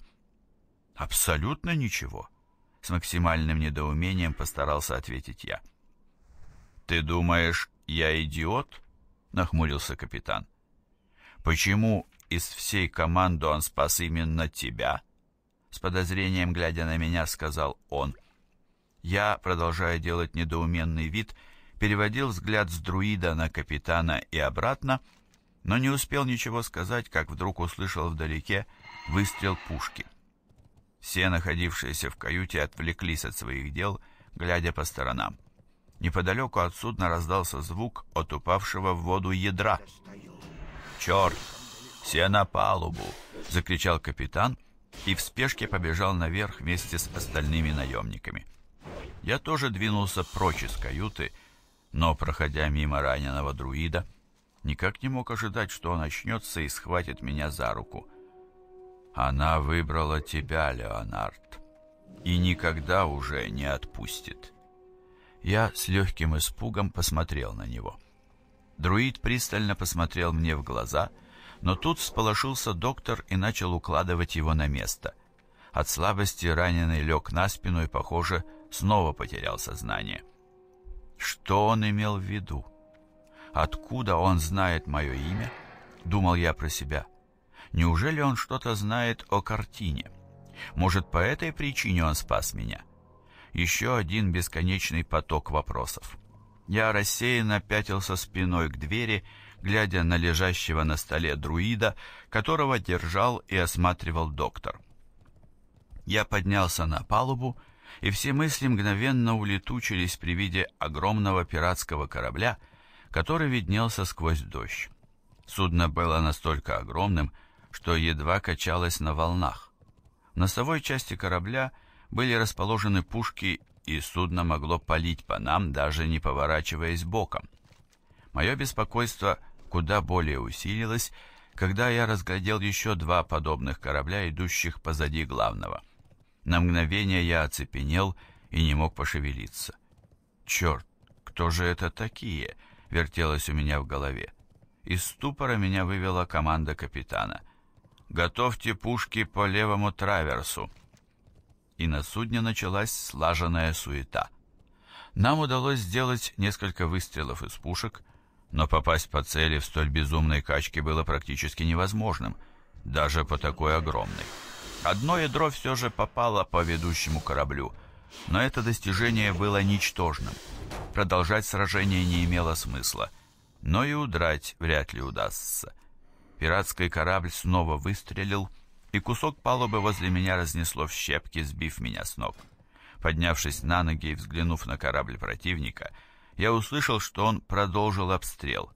«Абсолютно ничего», — с максимальным недоумением постарался ответить я. «Ты думаешь, я идиот?» — нахмурился капитан. «Почему из всей команды он спас именно тебя?» С подозрением, глядя на меня, сказал он. Я, продолжая делать недоуменный вид, переводил взгляд с друида на капитана и обратно, — но не успел ничего сказать, как вдруг услышал вдалеке выстрел пушки. Все находившиеся в каюте отвлеклись от своих дел, глядя по сторонам. Неподалеку от судна раздался звук от упавшего в воду ядра. «Черт! Все на палубу!» — закричал капитан и в спешке побежал наверх вместе с остальными наемниками. Я тоже двинулся прочь из каюты, но, проходя мимо раненого друида, — Никак не мог ожидать, что он очнется и схватит меня за руку. Она выбрала тебя, Леонард, и никогда уже не отпустит. Я с легким испугом посмотрел на него. Друид пристально посмотрел мне в глаза, но тут сполошился доктор и начал укладывать его на место. От слабости раненый лег на спину и, похоже, снова потерял сознание. Что он имел в виду? Откуда он знает мое имя? Думал я про себя. Неужели он что-то знает о картине? Может, по этой причине он спас меня? Еще один бесконечный поток вопросов. Я рассеянно пятился спиной к двери, глядя на лежащего на столе друида, которого держал и осматривал доктор. Я поднялся на палубу, и все мысли мгновенно улетучились при виде огромного пиратского корабля, который виднелся сквозь дождь. Судно было настолько огромным, что едва качалось на волнах. В носовой части корабля были расположены пушки, и судно могло палить по нам, даже не поворачиваясь боком. Мое беспокойство куда более усилилось, когда я разглядел еще два подобных корабля, идущих позади главного. На мгновение я оцепенел и не мог пошевелиться. «Черт, кто же это такие?» вертелось у меня в голове. Из ступора меня вывела команда капитана. «Готовьте пушки по левому траверсу!» И на судне началась слаженная суета. Нам удалось сделать несколько выстрелов из пушек, но попасть по цели в столь безумной качке было практически невозможным, даже по такой огромной. Одно ядро все же попало по ведущему кораблю, но это достижение было ничтожным. Продолжать сражение не имело смысла, но и удрать вряд ли удастся. Пиратский корабль снова выстрелил, и кусок палубы возле меня разнесло в щепки, сбив меня с ног. Поднявшись на ноги и взглянув на корабль противника, я услышал, что он продолжил обстрел.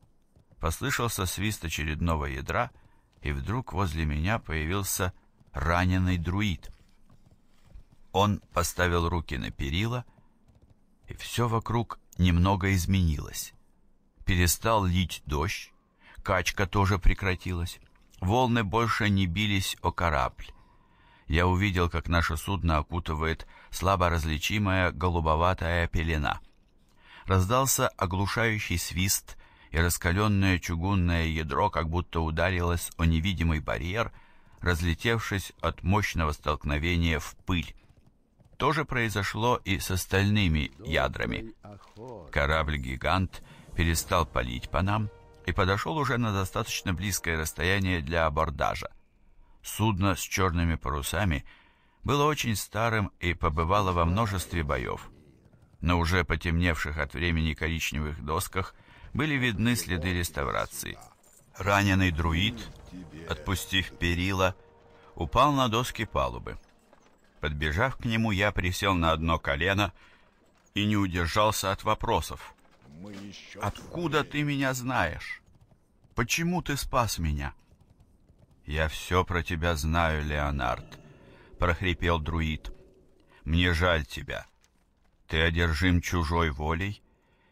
Послышался свист очередного ядра, и вдруг возле меня появился раненый друид. Он поставил руки на перила, и все вокруг немного изменилась, Перестал лить дождь, качка тоже прекратилась. Волны больше не бились о корабль. Я увидел, как наше судно окутывает слабо различимая голубоватая пелена. Раздался оглушающий свист, и раскаленное чугунное ядро как будто ударилось о невидимый барьер, разлетевшись от мощного столкновения в пыль. То же произошло и с остальными ядрами. Корабль-гигант перестал палить по нам и подошел уже на достаточно близкое расстояние для абордажа. Судно с черными парусами было очень старым и побывало во множестве боев. На уже потемневших от времени коричневых досках были видны следы реставрации. Раненый друид, отпустив перила, упал на доски палубы. Подбежав к нему, я присел на одно колено и не удержался от вопросов. «Откуда ты меня знаешь? Почему ты спас меня?» «Я все про тебя знаю, Леонард», — прохрипел друид. «Мне жаль тебя. Ты одержим чужой волей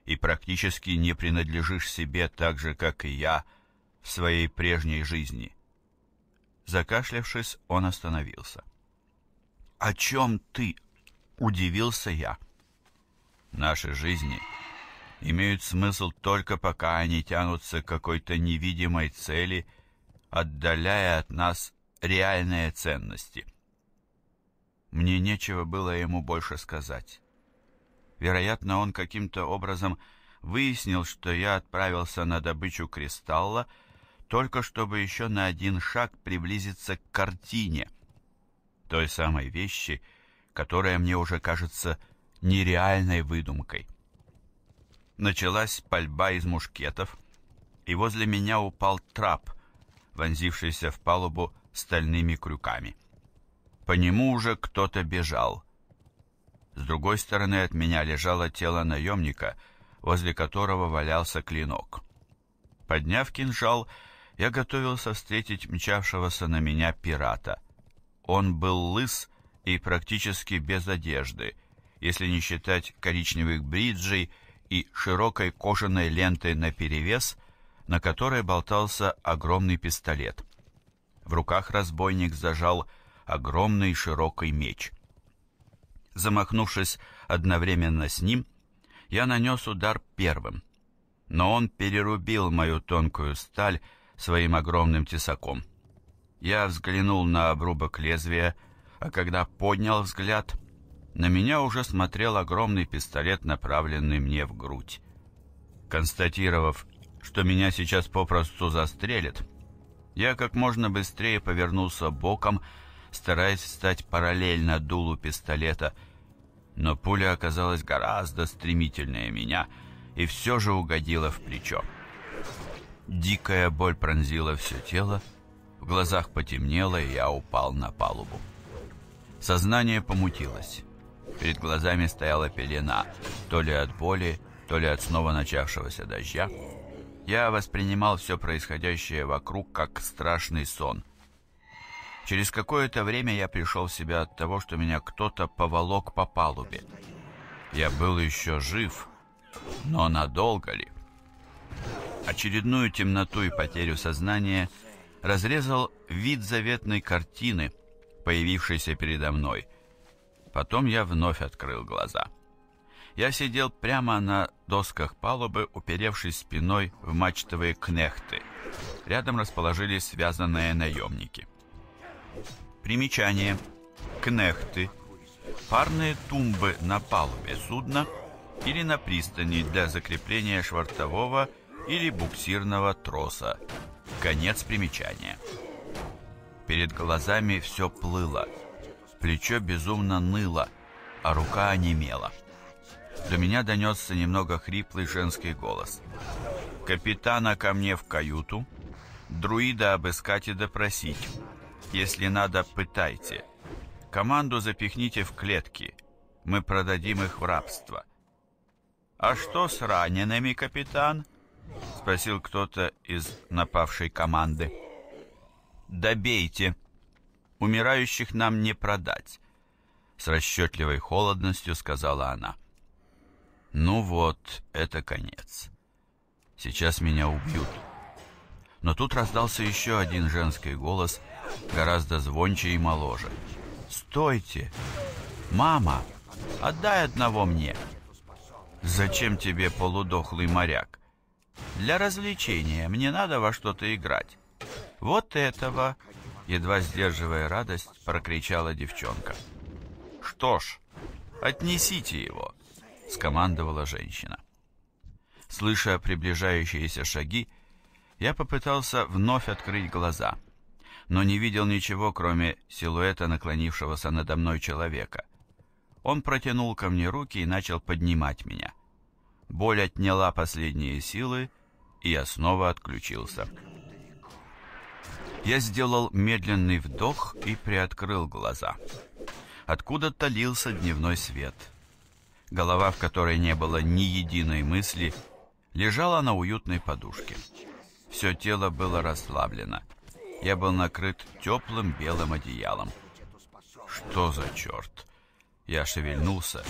и практически не принадлежишь себе так же, как и я в своей прежней жизни». Закашлявшись, он остановился. «О чем ты?» — удивился я. «Наши жизни имеют смысл только пока они тянутся к какой-то невидимой цели, отдаляя от нас реальные ценности». Мне нечего было ему больше сказать. Вероятно, он каким-то образом выяснил, что я отправился на добычу кристалла, только чтобы еще на один шаг приблизиться к картине — той самой вещи, которая мне уже кажется нереальной выдумкой. Началась пальба из мушкетов, и возле меня упал трап, вонзившийся в палубу стальными крюками. По нему уже кто-то бежал. С другой стороны от меня лежало тело наемника, возле которого валялся клинок. Подняв кинжал, я готовился встретить мчавшегося на меня пирата — он был лыс и практически без одежды, если не считать коричневых бриджей и широкой кожаной ленты наперевес, на которой болтался огромный пистолет. В руках разбойник зажал огромный широкий меч. Замахнувшись одновременно с ним, я нанес удар первым, но он перерубил мою тонкую сталь своим огромным тесаком. Я взглянул на обрубок лезвия, а когда поднял взгляд, на меня уже смотрел огромный пистолет, направленный мне в грудь. Констатировав, что меня сейчас попросту застрелят, я как можно быстрее повернулся боком, стараясь встать параллельно дулу пистолета, но пуля оказалась гораздо стремительнее меня и все же угодила в плечо. Дикая боль пронзила все тело, в глазах потемнело, и я упал на палубу. Сознание помутилось. Перед глазами стояла пелена, то ли от боли, то ли от снова начавшегося дождя. Я воспринимал все происходящее вокруг как страшный сон. Через какое-то время я пришел в себя от того, что меня кто-то поволок по палубе. Я был еще жив, но надолго ли? Очередную темноту и потерю сознания – разрезал вид заветной картины, появившейся передо мной. Потом я вновь открыл глаза. Я сидел прямо на досках палубы, уперевшись спиной в мачтовые кнехты. Рядом расположились связанные наемники. Примечание. Кнехты. Парные тумбы на палубе судна или на пристани для закрепления швартового или буксирного троса Конец примечания. Перед глазами все плыло. Плечо безумно ныло, а рука онемела. До меня донесся немного хриплый женский голос. «Капитана ко мне в каюту. Друида обыскать и допросить. Если надо, пытайте. Команду запихните в клетки. Мы продадим их в рабство». «А что с ранеными, капитан?» — спросил кто-то из напавшей команды. «Добейте! Умирающих нам не продать!» С расчетливой холодностью сказала она. «Ну вот, это конец. Сейчас меня убьют». Но тут раздался еще один женский голос, гораздо звонче и моложе. «Стойте! Мама, отдай одного мне!» «Зачем тебе полудохлый моряк? Для развлечения мне надо во что-то играть. Вот этого, едва сдерживая радость, прокричала девчонка. Что ж, отнесите его, скомандовала женщина. Слыша приближающиеся шаги, я попытался вновь открыть глаза, но не видел ничего, кроме силуэта наклонившегося надо мной человека. Он протянул ко мне руки и начал поднимать меня. Боль отняла последние силы, и я снова отключился. Я сделал медленный вдох и приоткрыл глаза. Откуда-то лился дневной свет. Голова, в которой не было ни единой мысли, лежала на уютной подушке. Все тело было расслаблено. Я был накрыт теплым белым одеялом. Что за черт? Я шевельнулся,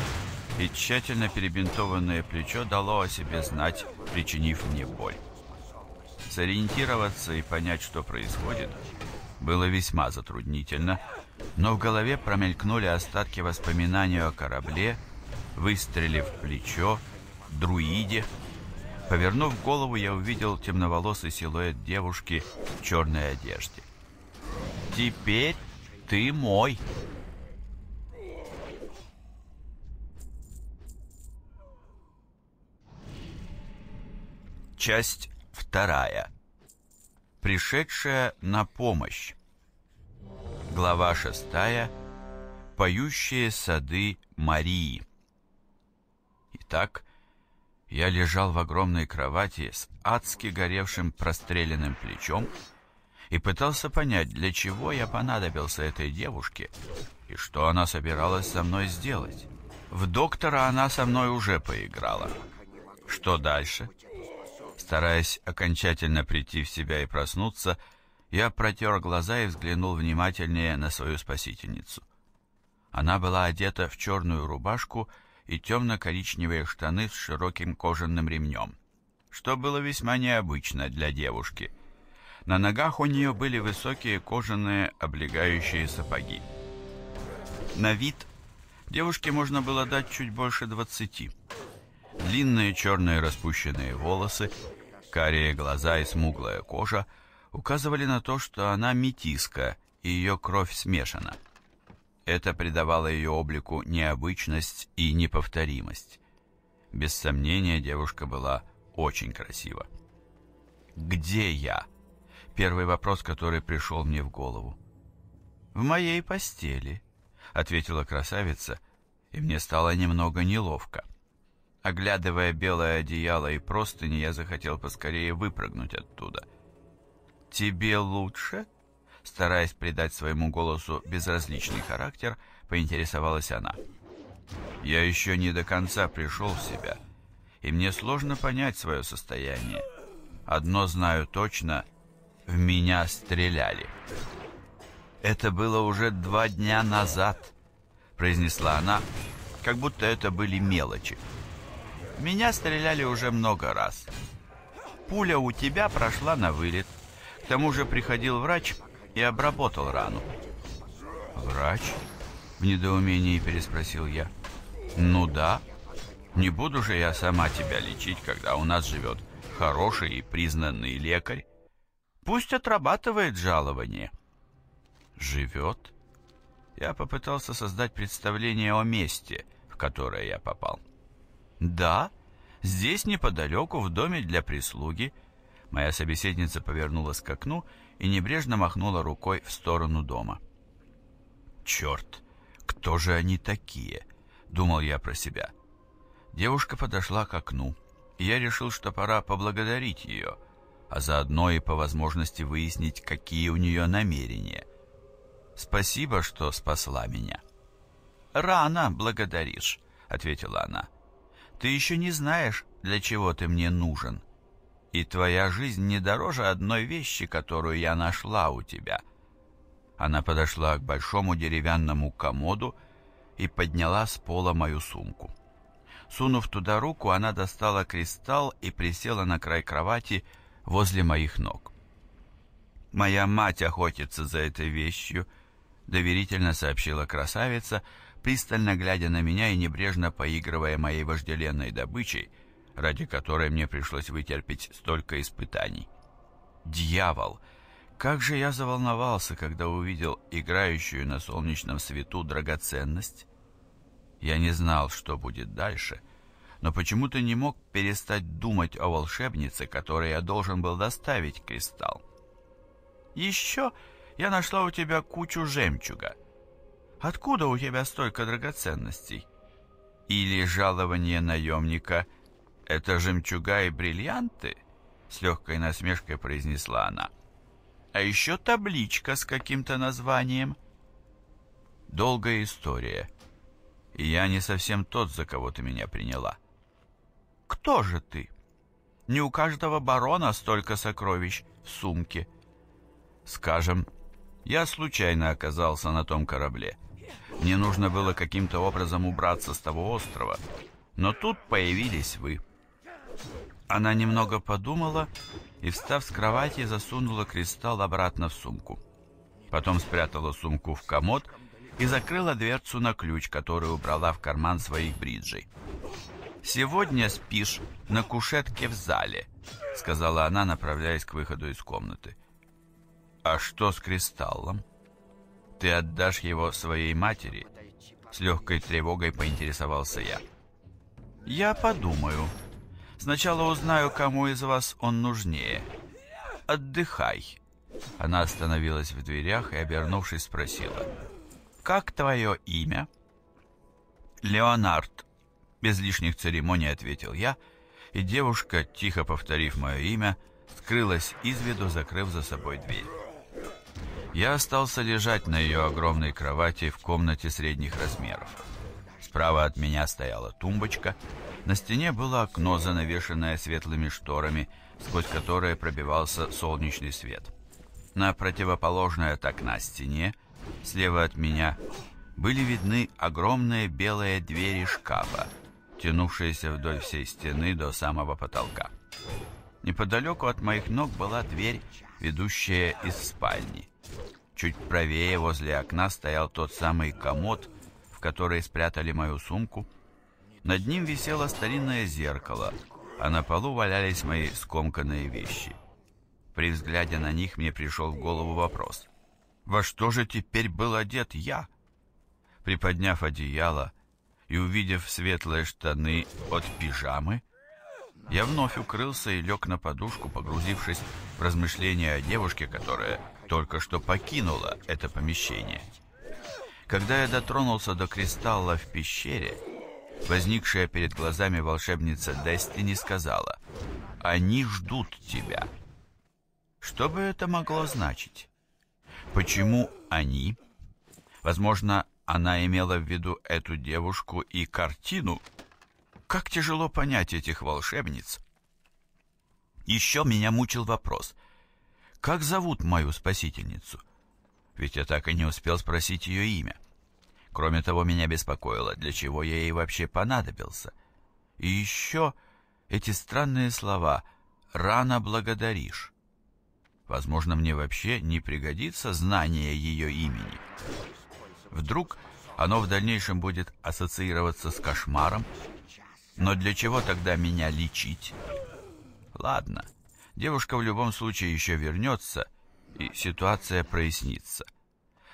и тщательно перебинтованное плечо дало о себе знать, причинив мне боль. Сориентироваться и понять, что происходит, было весьма затруднительно, но в голове промелькнули остатки воспоминаний о корабле, выстреле в плечо, друиде. Повернув голову, я увидел темноволосый силуэт девушки в черной одежде. «Теперь ты мой!» Часть вторая. Пришедшая на помощь. Глава шестая. Поющие сады Марии. Итак, я лежал в огромной кровати с адски горевшим простреленным плечом и пытался понять, для чего я понадобился этой девушке и что она собиралась со мной сделать. В доктора она со мной уже поиграла. Что дальше? — Стараясь окончательно прийти в себя и проснуться, я протер глаза и взглянул внимательнее на свою спасительницу. Она была одета в черную рубашку и темно-коричневые штаны с широким кожаным ремнем, что было весьма необычно для девушки. На ногах у нее были высокие кожаные облегающие сапоги. На вид девушке можно было дать чуть больше двадцати. Длинные черные распущенные волосы – Карие глаза и смуглая кожа указывали на то, что она метиска и ее кровь смешана. Это придавало ее облику необычность и неповторимость. Без сомнения, девушка была очень красива. «Где я?» — первый вопрос, который пришел мне в голову. «В моей постели», — ответила красавица, и мне стало немного неловко. Оглядывая белое одеяло и простыни, я захотел поскорее выпрыгнуть оттуда. «Тебе лучше?» Стараясь придать своему голосу безразличный характер, поинтересовалась она. «Я еще не до конца пришел в себя, и мне сложно понять свое состояние. Одно знаю точно — в меня стреляли». «Это было уже два дня назад», — произнесла она, как будто это были мелочи. «Мелочи» меня стреляли уже много раз. Пуля у тебя прошла на вылет. К тому же приходил врач и обработал рану. «Врач?» — в недоумении переспросил я. «Ну да. Не буду же я сама тебя лечить, когда у нас живет хороший и признанный лекарь. Пусть отрабатывает жалование». «Живет?» Я попытался создать представление о месте, в которое я попал. «Да, здесь неподалеку, в доме для прислуги». Моя собеседница повернулась к окну и небрежно махнула рукой в сторону дома. «Черт, кто же они такие?» — думал я про себя. Девушка подошла к окну, и я решил, что пора поблагодарить ее, а заодно и по возможности выяснить, какие у нее намерения. «Спасибо, что спасла меня». «Рано благодаришь», — ответила она. Ты еще не знаешь, для чего ты мне нужен. И твоя жизнь не дороже одной вещи, которую я нашла у тебя». Она подошла к большому деревянному комоду и подняла с пола мою сумку. Сунув туда руку, она достала кристалл и присела на край кровати возле моих ног. «Моя мать охотится за этой вещью», — доверительно сообщила красавица, — пристально глядя на меня и небрежно поигрывая моей вожделенной добычей, ради которой мне пришлось вытерпеть столько испытаний. Дьявол! Как же я заволновался, когда увидел играющую на солнечном свету драгоценность! Я не знал, что будет дальше, но почему-то не мог перестать думать о волшебнице, которой я должен был доставить кристалл. «Еще я нашла у тебя кучу жемчуга», Откуда у тебя столько драгоценностей? Или жалование наемника — это жемчуга и бриллианты? С легкой насмешкой произнесла она. А еще табличка с каким-то названием. Долгая история. И я не совсем тот, за кого ты меня приняла. Кто же ты? Не у каждого барона столько сокровищ в сумке. Скажем, я случайно оказался на том корабле. Мне нужно было каким-то образом убраться с того острова, но тут появились вы. Она немного подумала и, встав с кровати, засунула кристалл обратно в сумку. Потом спрятала сумку в комод и закрыла дверцу на ключ, который убрала в карман своих бриджей. «Сегодня спишь на кушетке в зале», — сказала она, направляясь к выходу из комнаты. «А что с кристаллом?» «Ты отдашь его своей матери?» С легкой тревогой поинтересовался я. «Я подумаю. Сначала узнаю, кому из вас он нужнее. Отдыхай». Она остановилась в дверях и, обернувшись, спросила. «Как твое имя?» «Леонард», — без лишних церемоний ответил я, и девушка, тихо повторив мое имя, скрылась из виду, закрыв за собой дверь. Я остался лежать на ее огромной кровати в комнате средних размеров. Справа от меня стояла тумбочка. На стене было окно, занавешенное светлыми шторами, сквозь которое пробивался солнечный свет. На противоположной от окна стене, слева от меня, были видны огромные белые двери шкафа, тянувшиеся вдоль всей стены до самого потолка. Неподалеку от моих ног была дверь, ведущая из спальни. Чуть правее возле окна стоял тот самый комод, в который спрятали мою сумку. Над ним висело старинное зеркало, а на полу валялись мои скомканные вещи. При взгляде на них мне пришел в голову вопрос. «Во что же теперь был одет я?» Приподняв одеяло и увидев светлые штаны от пижамы, я вновь укрылся и лег на подушку, погрузившись в размышления о девушке, которая только что покинула это помещение. Когда я дотронулся до кристалла в пещере, возникшая перед глазами волшебница Дестини сказала «Они ждут тебя». Что бы это могло значить? Почему «они»? Возможно, она имела в виду эту девушку и картину. Как тяжело понять этих волшебниц. Еще меня мучил вопрос – как зовут мою спасительницу? Ведь я так и не успел спросить ее имя. Кроме того, меня беспокоило, для чего я ей вообще понадобился. И еще эти странные слова «рано благодаришь». Возможно, мне вообще не пригодится знание ее имени. Вдруг оно в дальнейшем будет ассоциироваться с кошмаром? Но для чего тогда меня лечить? Ладно. Девушка в любом случае еще вернется, и ситуация прояснится.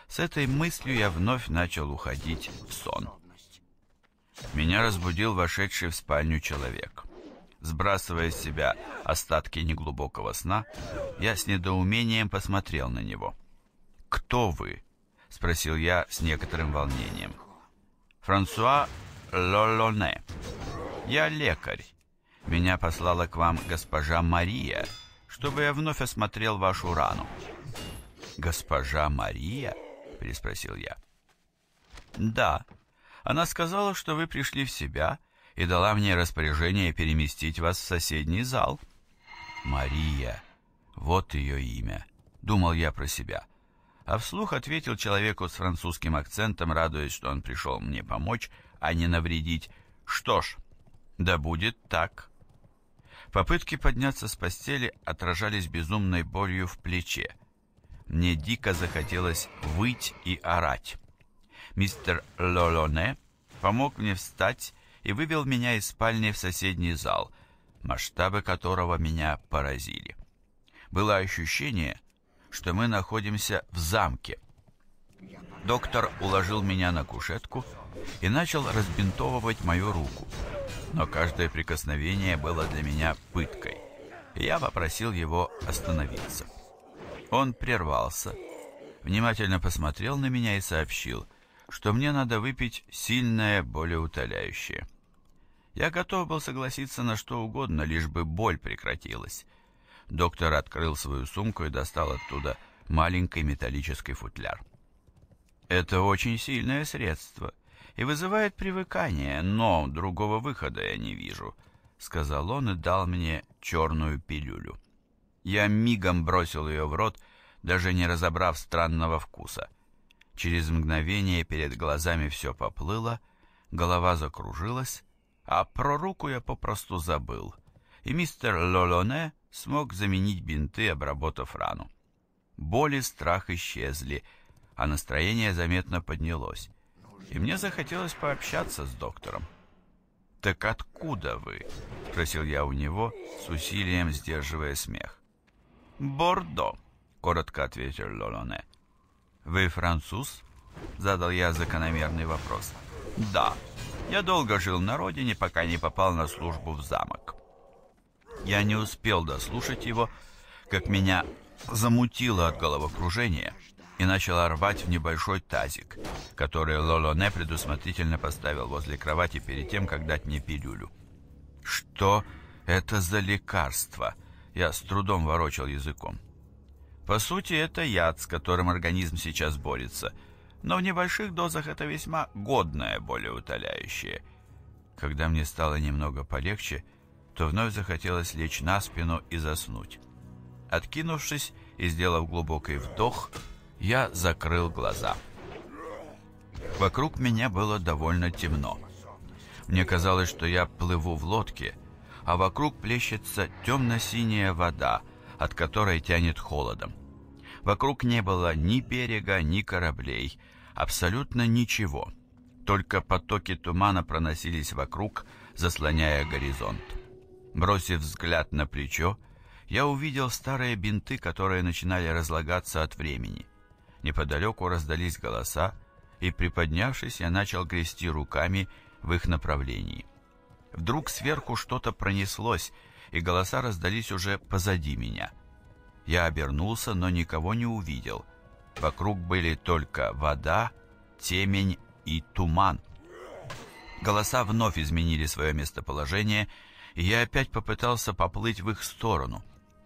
С этой мыслью я вновь начал уходить в сон. Меня разбудил вошедший в спальню человек. Сбрасывая с себя остатки неглубокого сна, я с недоумением посмотрел на него. «Кто вы?» — спросил я с некоторым волнением. «Франсуа Лолоне. Я лекарь, меня послала к вам госпожа Мария, чтобы я вновь осмотрел вашу рану». «Госпожа Мария?» — переспросил я. «Да. Она сказала, что вы пришли в себя и дала мне распоряжение переместить вас в соседний зал». «Мария. Вот ее имя», — думал я про себя. А вслух ответил человеку с французским акцентом, радуясь, что он пришел мне помочь, а не навредить. «Что ж, да будет так». Попытки подняться с постели отражались безумной болью в плече. Мне дико захотелось выть и орать. Мистер Лолоне помог мне встать и вывел меня из спальни в соседний зал, масштабы которого меня поразили. Было ощущение, что мы находимся в замке. Доктор уложил меня на кушетку и начал разбинтовывать мою руку но каждое прикосновение было для меня пыткой. Я попросил его остановиться. Он прервался, внимательно посмотрел на меня и сообщил, что мне надо выпить сильное болеутоляющее. Я готов был согласиться на что угодно, лишь бы боль прекратилась. Доктор открыл свою сумку и достал оттуда маленький металлический футляр. «Это очень сильное средство», и вызывает привыкание, но другого выхода я не вижу», — сказал он и дал мне черную пилюлю. Я мигом бросил ее в рот, даже не разобрав странного вкуса. Через мгновение перед глазами все поплыло, голова закружилась, а про руку я попросту забыл, и мистер Лолоне смог заменить бинты, обработав рану. Боль и страх исчезли, а настроение заметно поднялось и мне захотелось пообщаться с доктором. «Так откуда вы?» — спросил я у него, с усилием сдерживая смех. «Бордо», — коротко ответил Лолоне. «Вы француз?» — задал я закономерный вопрос. «Да. Я долго жил на родине, пока не попал на службу в замок». Я не успел дослушать его, как меня замутило от головокружения — и начала рвать в небольшой тазик, который Лолоне предусмотрительно поставил возле кровати перед тем, как дать мне пилюлю. «Что это за лекарство?» Я с трудом ворочал языком. «По сути, это яд, с которым организм сейчас борется, но в небольших дозах это весьма годное болеутоляющее». Когда мне стало немного полегче, то вновь захотелось лечь на спину и заснуть. Откинувшись и сделав глубокий вдох, я закрыл глаза. Вокруг меня было довольно темно. Мне казалось, что я плыву в лодке, а вокруг плещется темно-синяя вода, от которой тянет холодом. Вокруг не было ни берега, ни кораблей, абсолютно ничего. Только потоки тумана проносились вокруг, заслоняя горизонт. Бросив взгляд на плечо, я увидел старые бинты, которые начинали разлагаться от времени. Неподалеку раздались голоса, и, приподнявшись, я начал грести руками в их направлении. Вдруг сверху что-то пронеслось, и голоса раздались уже позади меня. Я обернулся, но никого не увидел. Вокруг были только вода, темень и туман. Голоса вновь изменили свое местоположение, и я опять попытался поплыть в их сторону.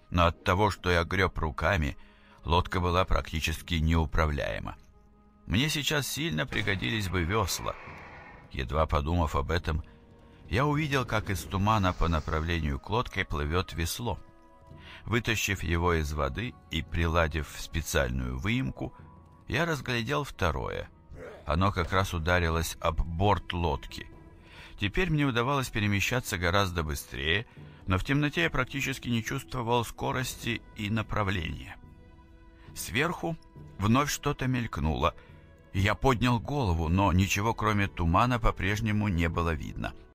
Но от того, что я греб руками, — Лодка была практически неуправляема. Мне сейчас сильно пригодились бы весла. Едва подумав об этом, я увидел, как из тумана по направлению к лодке плывет весло. Вытащив его из воды и приладив в специальную выемку, я разглядел второе. Оно как раз ударилось об борт лодки. Теперь мне удавалось перемещаться гораздо быстрее, но в темноте я практически не чувствовал скорости и направления. Сверху вновь что-то мелькнуло. Я поднял голову, но ничего кроме тумана по-прежнему не было видно.